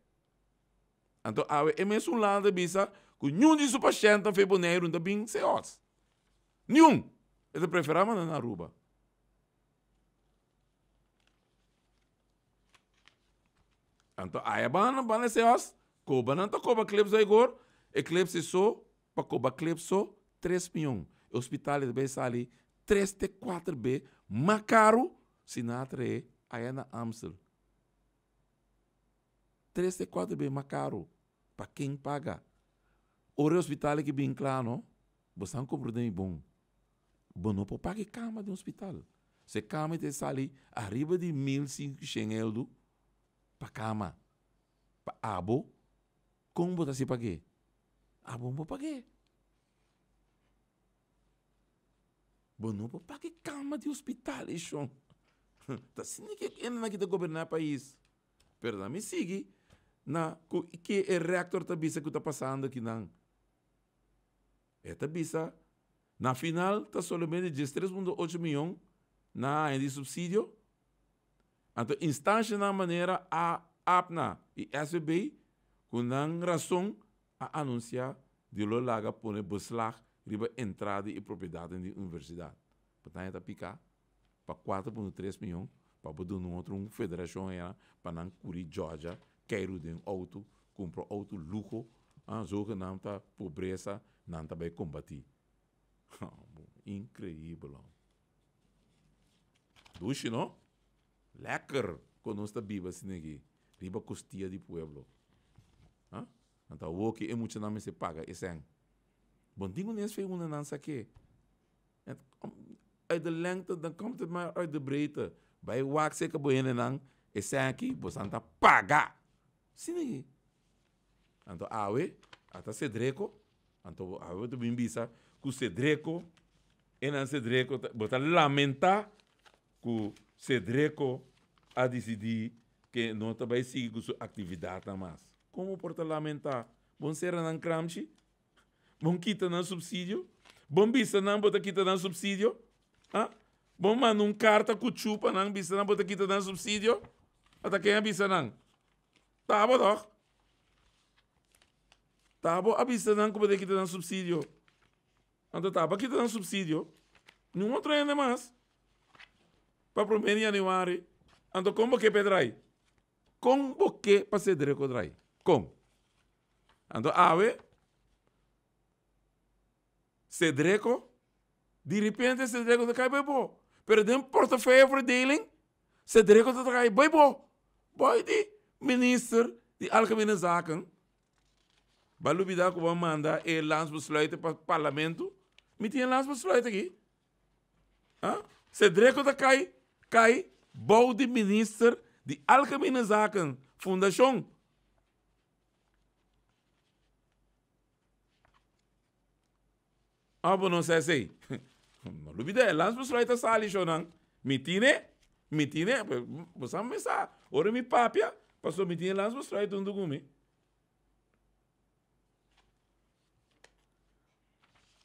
Então, a ah, é mesmo lado é bisa que nenhum de seus pacientes foi boneiro da então, bem seos. É nenhum. Ele então, prefere mandar na Aruba. Então, aí é bana, bana seos. Cuba não tá Cuba clips aí, gor. Eclipse só, para Cuba clips só, 3 milhões ospitales be sali 3 t 4 b macaro, sinatra e ayana amsel 3 t 4 b macaro, para quem paga ore hospital é que bem claro você não compreende bom bom não pode pagar cama de hospital se cama te sali arriba de mil 1500 euros para cama para abo como você tá paga? abo não pode pagar bonobo que calma de hospital, isso Tá assim que ainda é, né, aqui de tá governar o país. Perdão, me sigue. Na, que é reactor da bissa que está passando aqui não. É da bisa. Na final, está somente 13.8 milhões na de subsídio. Então, instância na maneira a APNA e SBB, com razão a anunciar de lo laga pone boslag riba entrada e propriedade da universidade. Portanto, está picar para 4,3 milhões para poder um outro um federação era para não curir Georgia quero de um auto comprar auto lucro a ah, jogo não tá pobreza não tá bem combater ah, incrível duche não lecker quando está Bíblia assim aqui riba costia de pueblo ah então o que é muito não se paga é sangue Want dingen is veel onder dan zakken. Uit de lengte, dan komt het maar uit de breedte. Bij waak zeker beginnen dan, is sanki, santa paga. Zie né? je? Anto awe, ah, ata ah, tá cedreco, anto awe to bimbisa, ku cedreco, en an cedreco, bota tá, tá lamenta, ku cedreco, a decidir que não está bem seguindo sua atividade mais, como porta lamentar bom ser não cramchi bom quita não subsídio, bom bisa não bota quita não subsídio, ah? bom mandar um carta com chupa não bisa não bota quita não subsídio, até quem é bisa não? Tá bom, doch. Tá bom, a bisa não como botar quitar não subsídio. Então tá, para quita não subsídio, nenhum outro ainda mais. Para primeiro de janeiro, então como que pedrai? Como que para ceder com drai? Como? ah, Cedreco. De repente, Cedreco está caindo bom. Perdemos o portfólio para dealing. Cedreco está caindo bem bom. Boy de ministro de Algemene Zaken. Balubida que vou mandar e lançbesluiten para o parlamento. Me tinha lançbesluiten aqui. ah, Cedreco está caindo. Cai, bom de ministro de Algemene Zaken. Fundação. abono ah, sese lubide lans bu sulaita sali shonan mitine mitine busam sa. ore mi papia paso mitine lans bu sulaita undugumi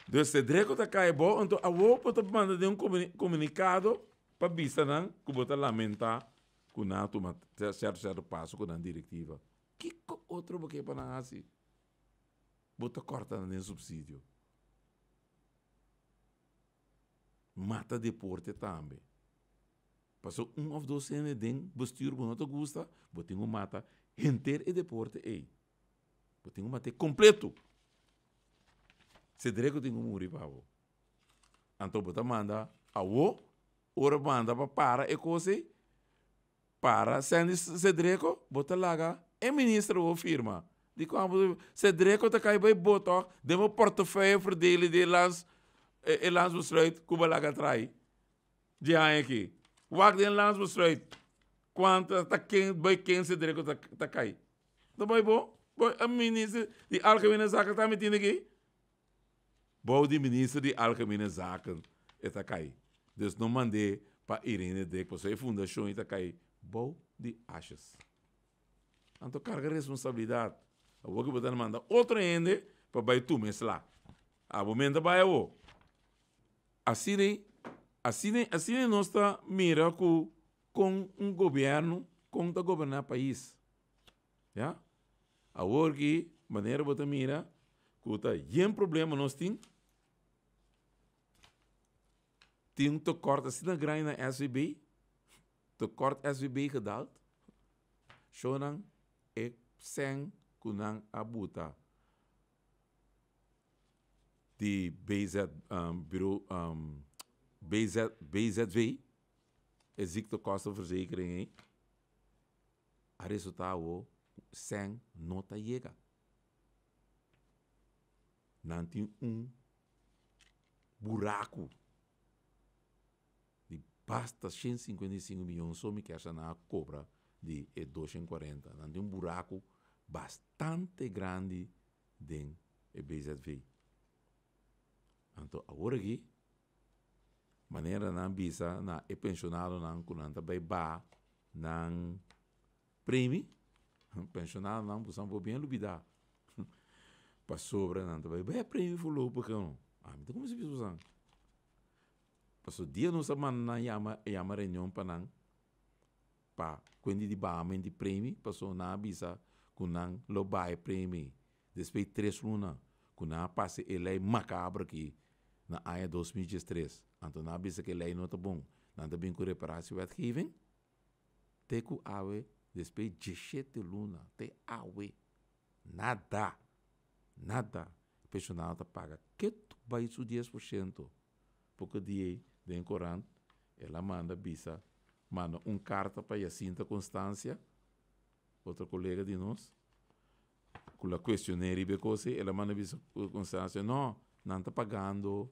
Dus se dreco ta kai bo anto a wo po ta manda de um comunicado para bisa nan ku bota lamenta ku na tu mat certo certo passo ku na diretiva. Que outro boquei para na assim? Bota corta na subsídio. mata deporte também. Passou um ou dois anos de bestuur, não te gusta, botem um mata, inteiro e deporte, ei. Botem um mate completo. Se direito tem um muri, pavo. Então, bota manda, avô, ora manda para para e coisa, para, sendo Cedreco, bota laga, é ministro ou firma. Ah, de quando Cedreco está caindo e botou, deu um portfólio para dele de lanço, Elands besluit Kubalaga trai. Die aan je Wacht in lands besluit. Want dat kind bij kind zit direct te kai. Dat bij bo. Bij een minister die algemene zaken daar met in de Bouw de minister die algemene zaken te kai. Dus no mande Irene de que você é fundação te kai. Bouw de achas. Então, carga responsabilidade. Eu vou botar mandar, manda outro ende para baitu mesla. A momento vai eu. Assim, assim, assim nós nossa tá mira com, com um governo com tá a governar o país. Yeah? Agora que maneira botar mira, cuta, um problema nós tem. Tem um corta se assim na grana SVB, te corta SVB gedalt. Shonan e sen kunang abuta de BZ, um, bureau, um, BZ, BZW, é a resultado sem nota chega. Não tem um buraco de basta 155 milhões só me quer na cobra de 240. Não tem um buraco bastante grande de do é BZV. Anto agora aqui, maneira não visa, na é pensionado não kunanta bai ba, não prêmio, pensionado não busão vou bem lubida. Para sobra não bai bai prêmio falou porque não. Ah, então como se diz busão? Passou dia não sabe na yama yama reunião para nang Pa, quando di ba, men di prêmio, passou na visa kunang lobai prêmio. Despeito três luna, kunang passe ele macabro aqui na AIA 2013. Então, na bisa que lei está bom, na da bem si reparação wetgeving, te ku awe, despe 17 luna, te awe, nada, nada, o pensionado paga, que tu vai isso 10%, porque dia, de encorando, ela manda bisa, manda um carta para Jacinta Constância, outra colega de nós, com a questionária e ela manda bisa Constância, não, não está pagando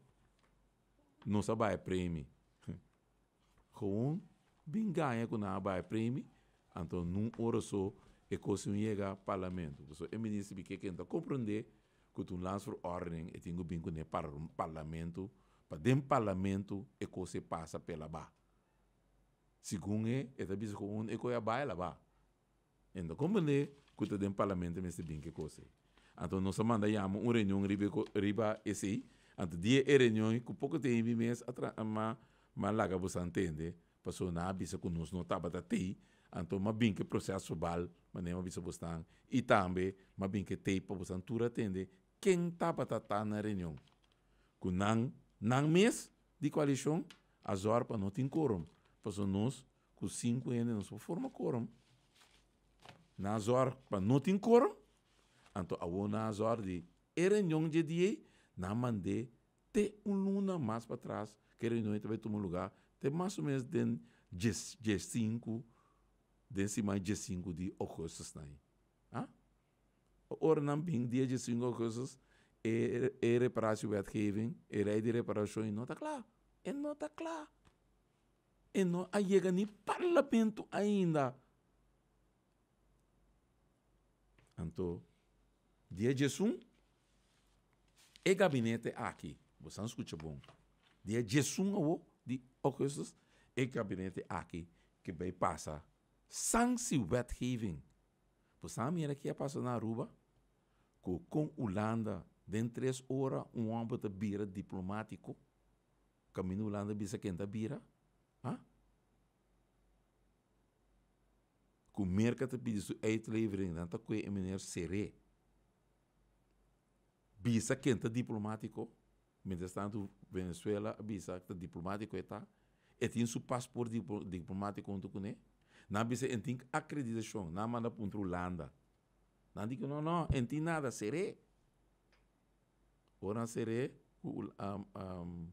nossa baia ah, é prêmio. Com bem ganha com a baia ah, é prêmio, então num hora só é conseguir chegar ao parlamento. Então, o ministro que tenta compreender que tu lança ordem e tem que vir para o parlamento, para dentro do parlamento é que você passa pela ba Segundo ele é da biscoito, é que é a barra é lá. Então, compreender que tu tá dentro do parlamento é que você então, nós mandamos um reunião riba esse. Então, dia é reunião, com pouco tempo, mas, mas, mas, lá que você entende, passou na abissa com nós, não estava até anto ma bin que processo bal mane ma bisa bustan e também ma bin que tei pa bustan tura tende quem tá pa tá na reunião ku nan nan mês de coalição as horas pa não tem quórum passo nós com cinco anos nós forma quórum na horas pa não tin quórum então, anto awona era di erenhong de die na mandei te um luna mais para trás que erenhong também toma lugar te mais ou menos de 5, den si mais 15 de agosto nai ah ora nam bing dia 15 de agosto e e reparação wetgeving e rei de reparação e não está claro e não está claro e não chega nem parlamento ainda então Dia Jesun e gabinete aqui. Você não escuta bom. Dia Jesun ou de augustus e gabinete aqui que vai passar. Sanksi wetgeving. Você não mira que ia passar na Aruba com, com Holanda dentro três horas um homem de bira diplomático caminho Holanda bisa quenta bira. Huh? Com merca te pedis uitlevering, dan te kun bisa kenta diplomático, mientras tanto Venezuela bisa é diplomático e tem seu passport diplomático não kune, na bisa entin acreditação, na manda para Holanda. Na digo, não, não, entin nada, serei. Ora serei com um,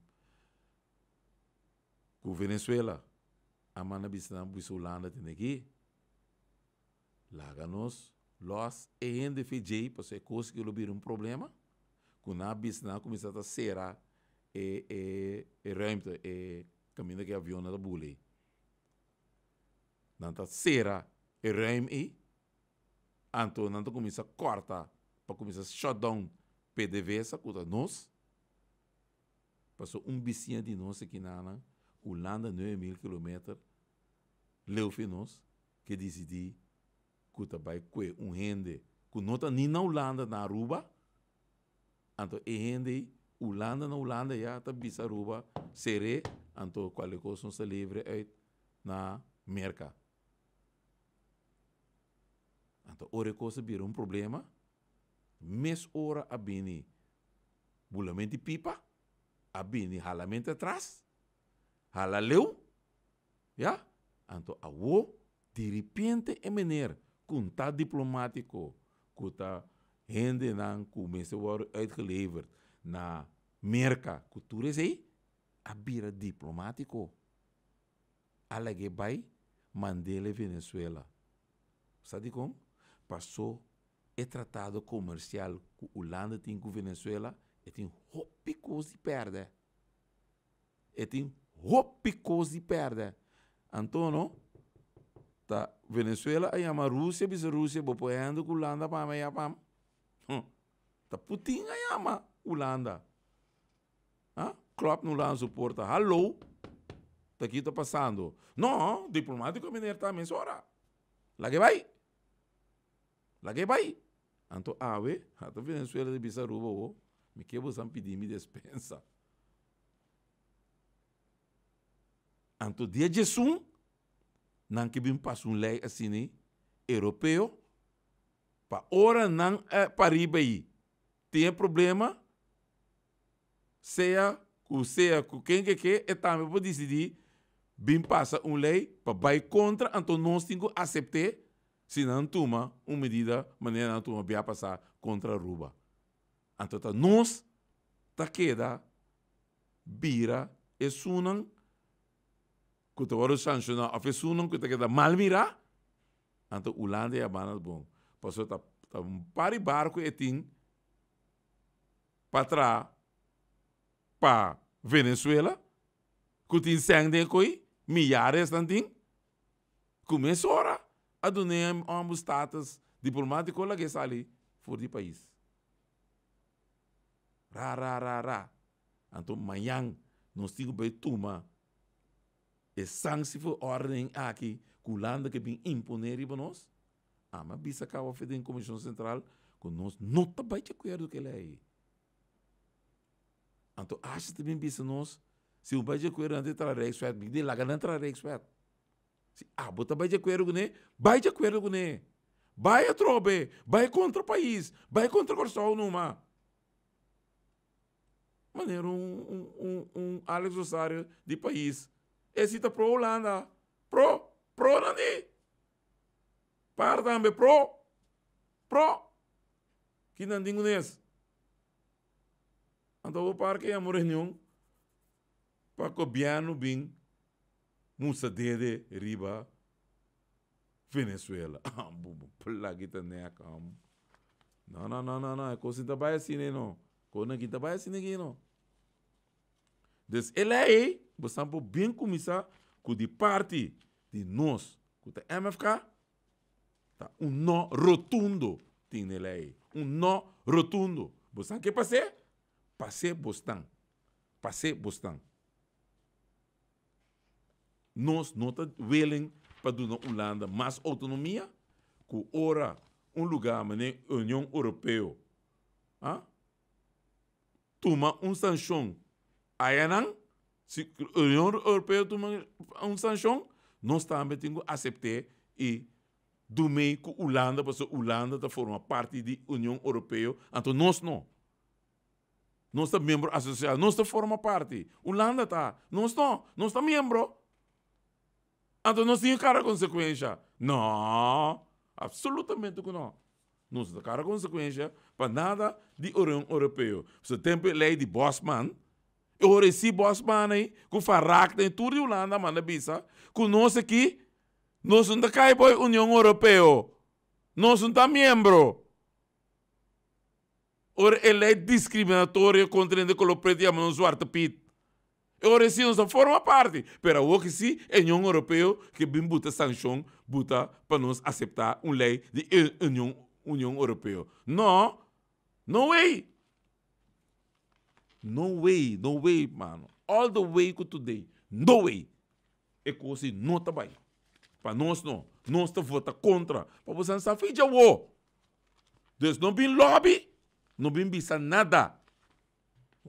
um, Venezuela. A manda bisa na bisa Holanda tem aqui. Laga-nos, los e ainda fijei, para ser coisa que lhe um problema kunabis na começou a e e e ramta e caminho que avião na bule nanta Serra e ram e anto nanta a corta para começar shutdown PDV essa coisa nós passou um bicinha de nós aqui na Ana, Holanda 9 mil quilômetros leu finos que decidi que vai um rende que não está nem na Holanda na Aruba Anto ehende Ulanda na Ulanda já ta bisa ruba sere anto quale cosa non se livre uit na merca. Anto ore cosa bir un problema mes ora abini bulamenti pipa abini halamente atrás halaleu ja anto awo de repente emener kunta diplomático kunta hende não ku a ser uitgeleverd na merka cultuur sei abira diplomático, alage bai mandele Venezuela sabe como passou é tratado comercial que o Landa tem com Venezuela e tem hopi coisa perde e tem hopi coisa perde Antônio tá Venezuela aí a Rússia bis Rússia bopoendo com Holanda para a para Tá putinha ama, Holanda. Ah? Klopp no lanço porta. Alô? Tá aqui tá passando. Não, diplomático mineiro também sora. Lá que vai. Lá que vai. Anto ave, ato Venezuela de Bissaruba, oh. me que vos pedir me despensa. Anto dia Jesus, não que bem passou um lei assim, europeu, para ora nan é paribai tem problema seja o seja com quem que que e também pode decidir bem passa um lei para vai contra então nós temos que aceitar se não toma uma medida maneira não toma vai passar contra a Ruba então tá, nós tá queda bira e é sunan que te vão sancionar a fesunan que te tá queda mal mira então o lado é a banda bom Pasó ta, tá, ta tá un pari barco etin patra pa Venezuela, kutin seng den koi, milhares nantin. Começou ora a donar ambos status diplomático lá que ali fora do país. Ra, ra, ra, ra. anto Então, amanhã, nós temos que tomar e sanção ordem aqui, culando que bin imponer para nós. Ah, mas bisa acaba feito em Comissão Central, com nós não está bem de acordo com ele aí. Então, acha também bisa nós, se o baixa de acordo não entrar rei laga não entrar rei suet. Se, ah, bota baixa de acordo com ele, bem de com ele. Vai a trobe, vai contra o país, vai contra o Corsol numa. Maneiro um, um, um, um Alex Osário de país. Esse está pro Holanda. Pro, pro Nani pro pro que não ப்ரோ quinandingunense. Então o parque é uma reunião para cobiano bem musa dede riba Venezuela. Ah, bubu, plaguita neca. Não, não, não, não, não. É coisa da baia sine, não. Coisa que da baia sine aqui, não. Des ele aí, você bem começar com de parte de nós, com a MFK, Tá? Um nó rotundo tem nele e Um nó rotundo. Bostan que passei? É passei Bostan. Passei Bostan. Nós não queremos willing para dar a Holanda mais autonomia, que ora um lugar, a União Europeia, ah? toma um sanção. Aí não, se a União Europeia toma um sanção, nós também temos que aceitar e Domingo, Holanda, porque Holanda está forma parte da União Europeia, então nós não. Nós estamos tá membro associado, nós estamos tá forma parte. Holanda está, nós não, nós estamos tá membro. Então nós temos cara consequência. Não, absolutamente não. Nós temos cara consequência para nada de União Europeia. Se tempo lei de Bosman, eu recebi Bosman aí, que farraca em tudo de Holanda, manda bisa, que nós aqui, nós não cai para União Europeia. Nós não somos membro. Ora, ele é discriminatório contra o color preto e a mão suarte pit. Ora, se não forma parte. Pero o que se a União Europeia que bem buta sanção, buta para nós aceitar uma lei de União, União Europeia. Não. No way. No way, no way, mano. All the way to today. No way. É coisa não trabalho. Para nós não. Nós estamos contra. Para você não sabe, já o. Deus não bem lobby, não bem bisa nada.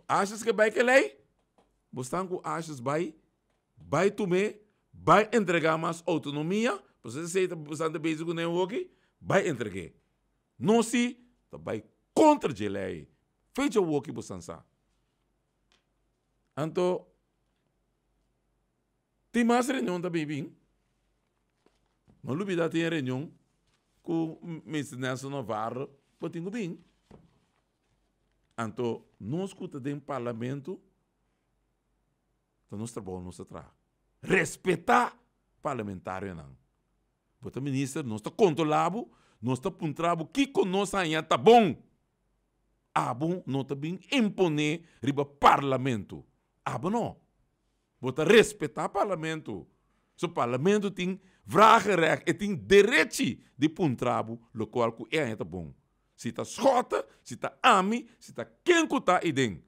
Achas que vai que lei? Você que vai? Vai tomar, vai entregar mais autonomia. Você aceita, você está bem com o aqui? Vai entregar. Não se, então vai contra a lei. Fecha o que você sabe. Então, tem mais reunião também, bem? Mas Lubida tem reunião com o Mr. Nelson Navarro, o Bim. Então, não escuta de um parlamento, então está bom não está trata. Respeitar parlamentar, não. o ministro, está controlado, não está puntrado, que conosco ainda está bom. Ah, não está bem imponer riba parlamento. Ah, não. Bota respeitar parlamento. So parlamento tem vraagrecht e tem direito de puntrabo, o qual é muito bom. Se está escuta, se está ami, se está quem está idem.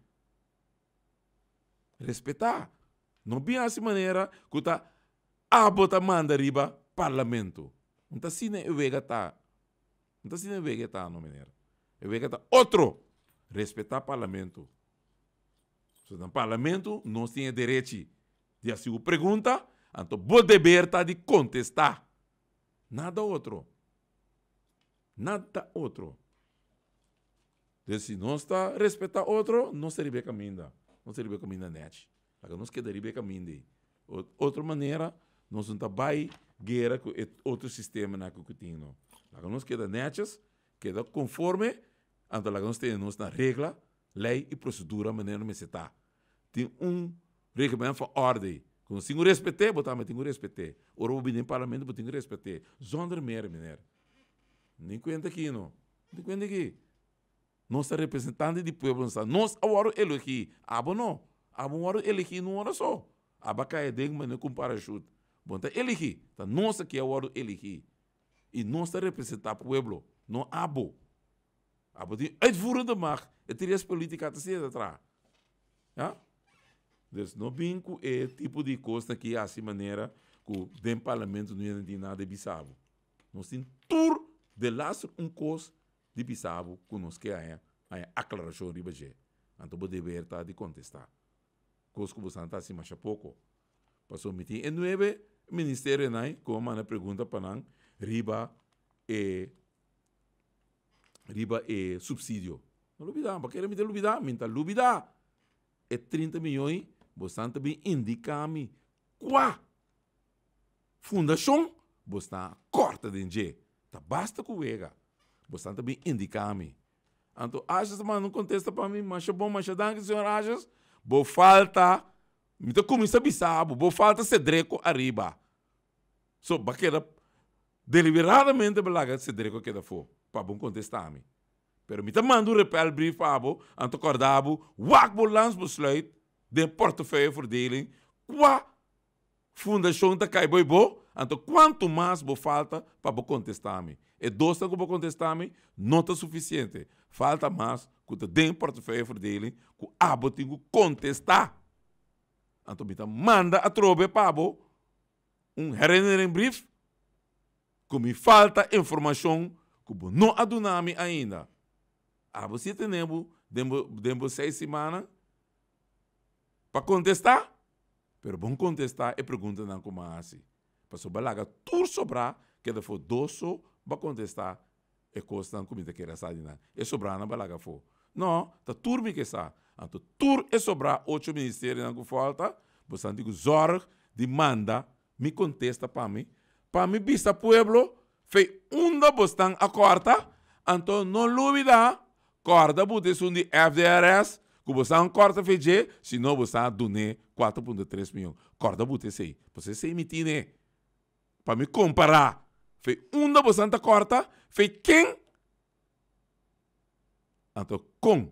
Respeitar. Não bem assim maneira que está abota manda riba parlamento. Não está assim, eu vega está Não está assim, eu vega está não maneira. Eu vega está outro. Respeitar parlamento. So, no parlamento, não tem direito de fazer pergunta, então, dever está de contestar. Nada outro. Nada outro. De se assim, não está respeitar outro, não seria bem caminho. Não seria bem caminho net. Agora não se queda caminho caminha. Outra maneira, não se está vai guerra com outro sistema na Cucutino. Agora não se queda netes, queda conforme, então agora não se tem na regra, lei e procedura, maneira como se está. Tem um regimento de ordem com o Senhor respeitar, botar, mas tenho respeitar. o vou em parlamento, vou tenho respeitar. Zonder mer, miner. Nem conta aqui, não. Nem conta aqui. Nós representante de povo, nós agora ele aqui. abo não. Aba agora ele aqui numa hora só. Aba cai dentro, mas não com parachute. Bom, tá ele aqui. Tá nós aqui agora ele aqui. E nós representar povo, não abo. abo tem de uitvoerende macht. Het is politiek aan te zetten, tra. Ja? desse no binco é tipo de costa que é assim maneira que o parlamento não tem nada de bisavo. Nós temos tudo de laço um cos de bisavo que nós é quer a aclaração de Bagé. Então, o dever está de contestar. Cos que você está assim, mas pouco. Passou meter em nove ministério, né? Como a pergunta para nós, riba e riba e subsídio. Não lubidar, porque ele me deu lubidar, me dá É 30 milhões Bostan também indica-me qual fundação Bostan corta de enje. Tá basta com ega. Bostan também indica-me. Anto, achas, mas não contesta para mim, mas é bom, mas é dangue, senhor, achas? Bo falta, me tá como isso abissabo, bo falta cedreco arriba. So, baqueda, deliberadamente, belaga cedreco que da for, para bom contestar-me. Pero me tá mando um repel brief, abo, anto cordabo, wak bo lans besluit, de portfólio dele, qual fundação da Caiboi Bo, Anto quanto mais vou falta para contestar-me. E doce que vou contestar-me não está suficiente. Falta mais que te dê portfólio dele, que abo tingo que contestar. Então, manda a trobe para um rendering brief, que me falta informação que não adunami ainda. Abo se temos, demos seis semanas, para contestar? Pero bom contestar e pergunta não como assim. Passou balaga tudo sobrar, que ele foi doce para contestar e costa não comida que era sadina. Né? E sobrar não balaga foi. Não, tá turma que está. Então, tudo e sobrar oito ministérios não falta, você digo zorg, demanda, me contesta para mim. Para mim, vista pueblo, fez um da bostan a corta, então não lúvida, corda, botes um de FDRS, Kubo sa corta feje, se não você dune 4.3 milhões. Corta bute sei. Você se emitir, né? Para me comparar. Foi um da você corta, foi quem? Então, com.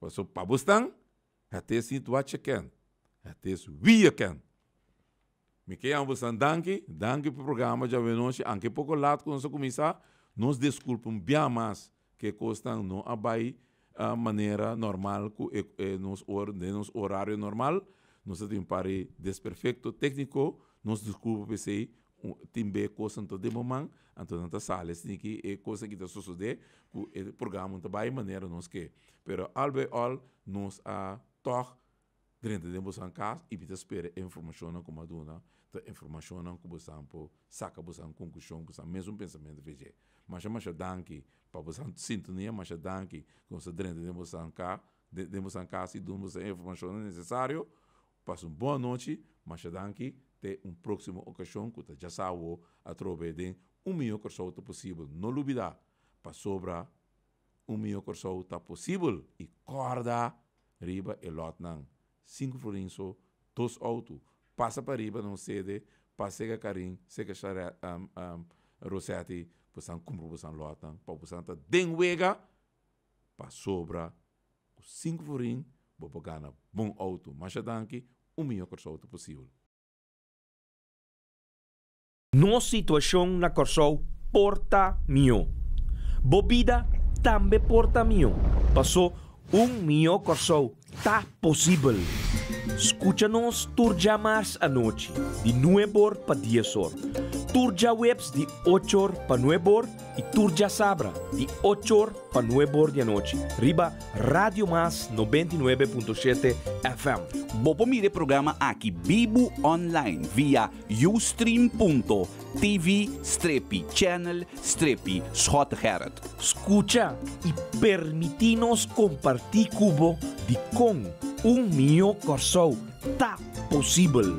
Você para você, até se tu acha quem? Até se via quem? Me queiam você, danke, danke para o programa vem hoje. anche pouco lado quando você começar, nos desculpem bem mais que costam não abai a maneira normal, que é, nos, hor, nos horário normal, nós temos um pare desperfeito técnico, nós desculpa se tem bem coisa então de momento, então não tá sala, assim que é coisa que está sucede, que o programa está tá bem maneira nós que, pero albe all nós a toque Drente de bosan kas, e te spere informação na kuma duna, te informação na kuma bosan po, saca bosan concussão bosan mesmo pensamento veje. Mas a macha danki, pa bosan sintonia, macha danki, com se drente de bosan ka, de, de bosan e dun bosan informação necessário, passa uma boa noite, macha danki, te um próximo ocasião, que te já sabo, a trobeden, um melhor corsoto possível, não lubida, pa sobra, um melhor corsoto possível, e corda, riba e lot cinco florins só, dois autos. Passa para riba, não cede, passa a carinho, seca a um, um, Rossetti, possam cumprir, possam lotam, possam estar denguega, para sobra, cinco florins vou pagar bom auto, mas já danque, o melhor auto possível. No situação na Corsol porta mio. Bobida também porta mio. Passou un minhoco tá é só tá possível. Escúchanos nos turja mais noite, de novo para 10 horas Turja Webs de 8 para 9 y Turja Sabra de 8 para 9 de noche. Riba Radio Más 99.7 FM. Bobo mire programa aquí Bibu Online via ustream.tv strepi channel strepi Schotgerrit. Escucha y permitinos compartir cubo de con un mío corazón ta posible.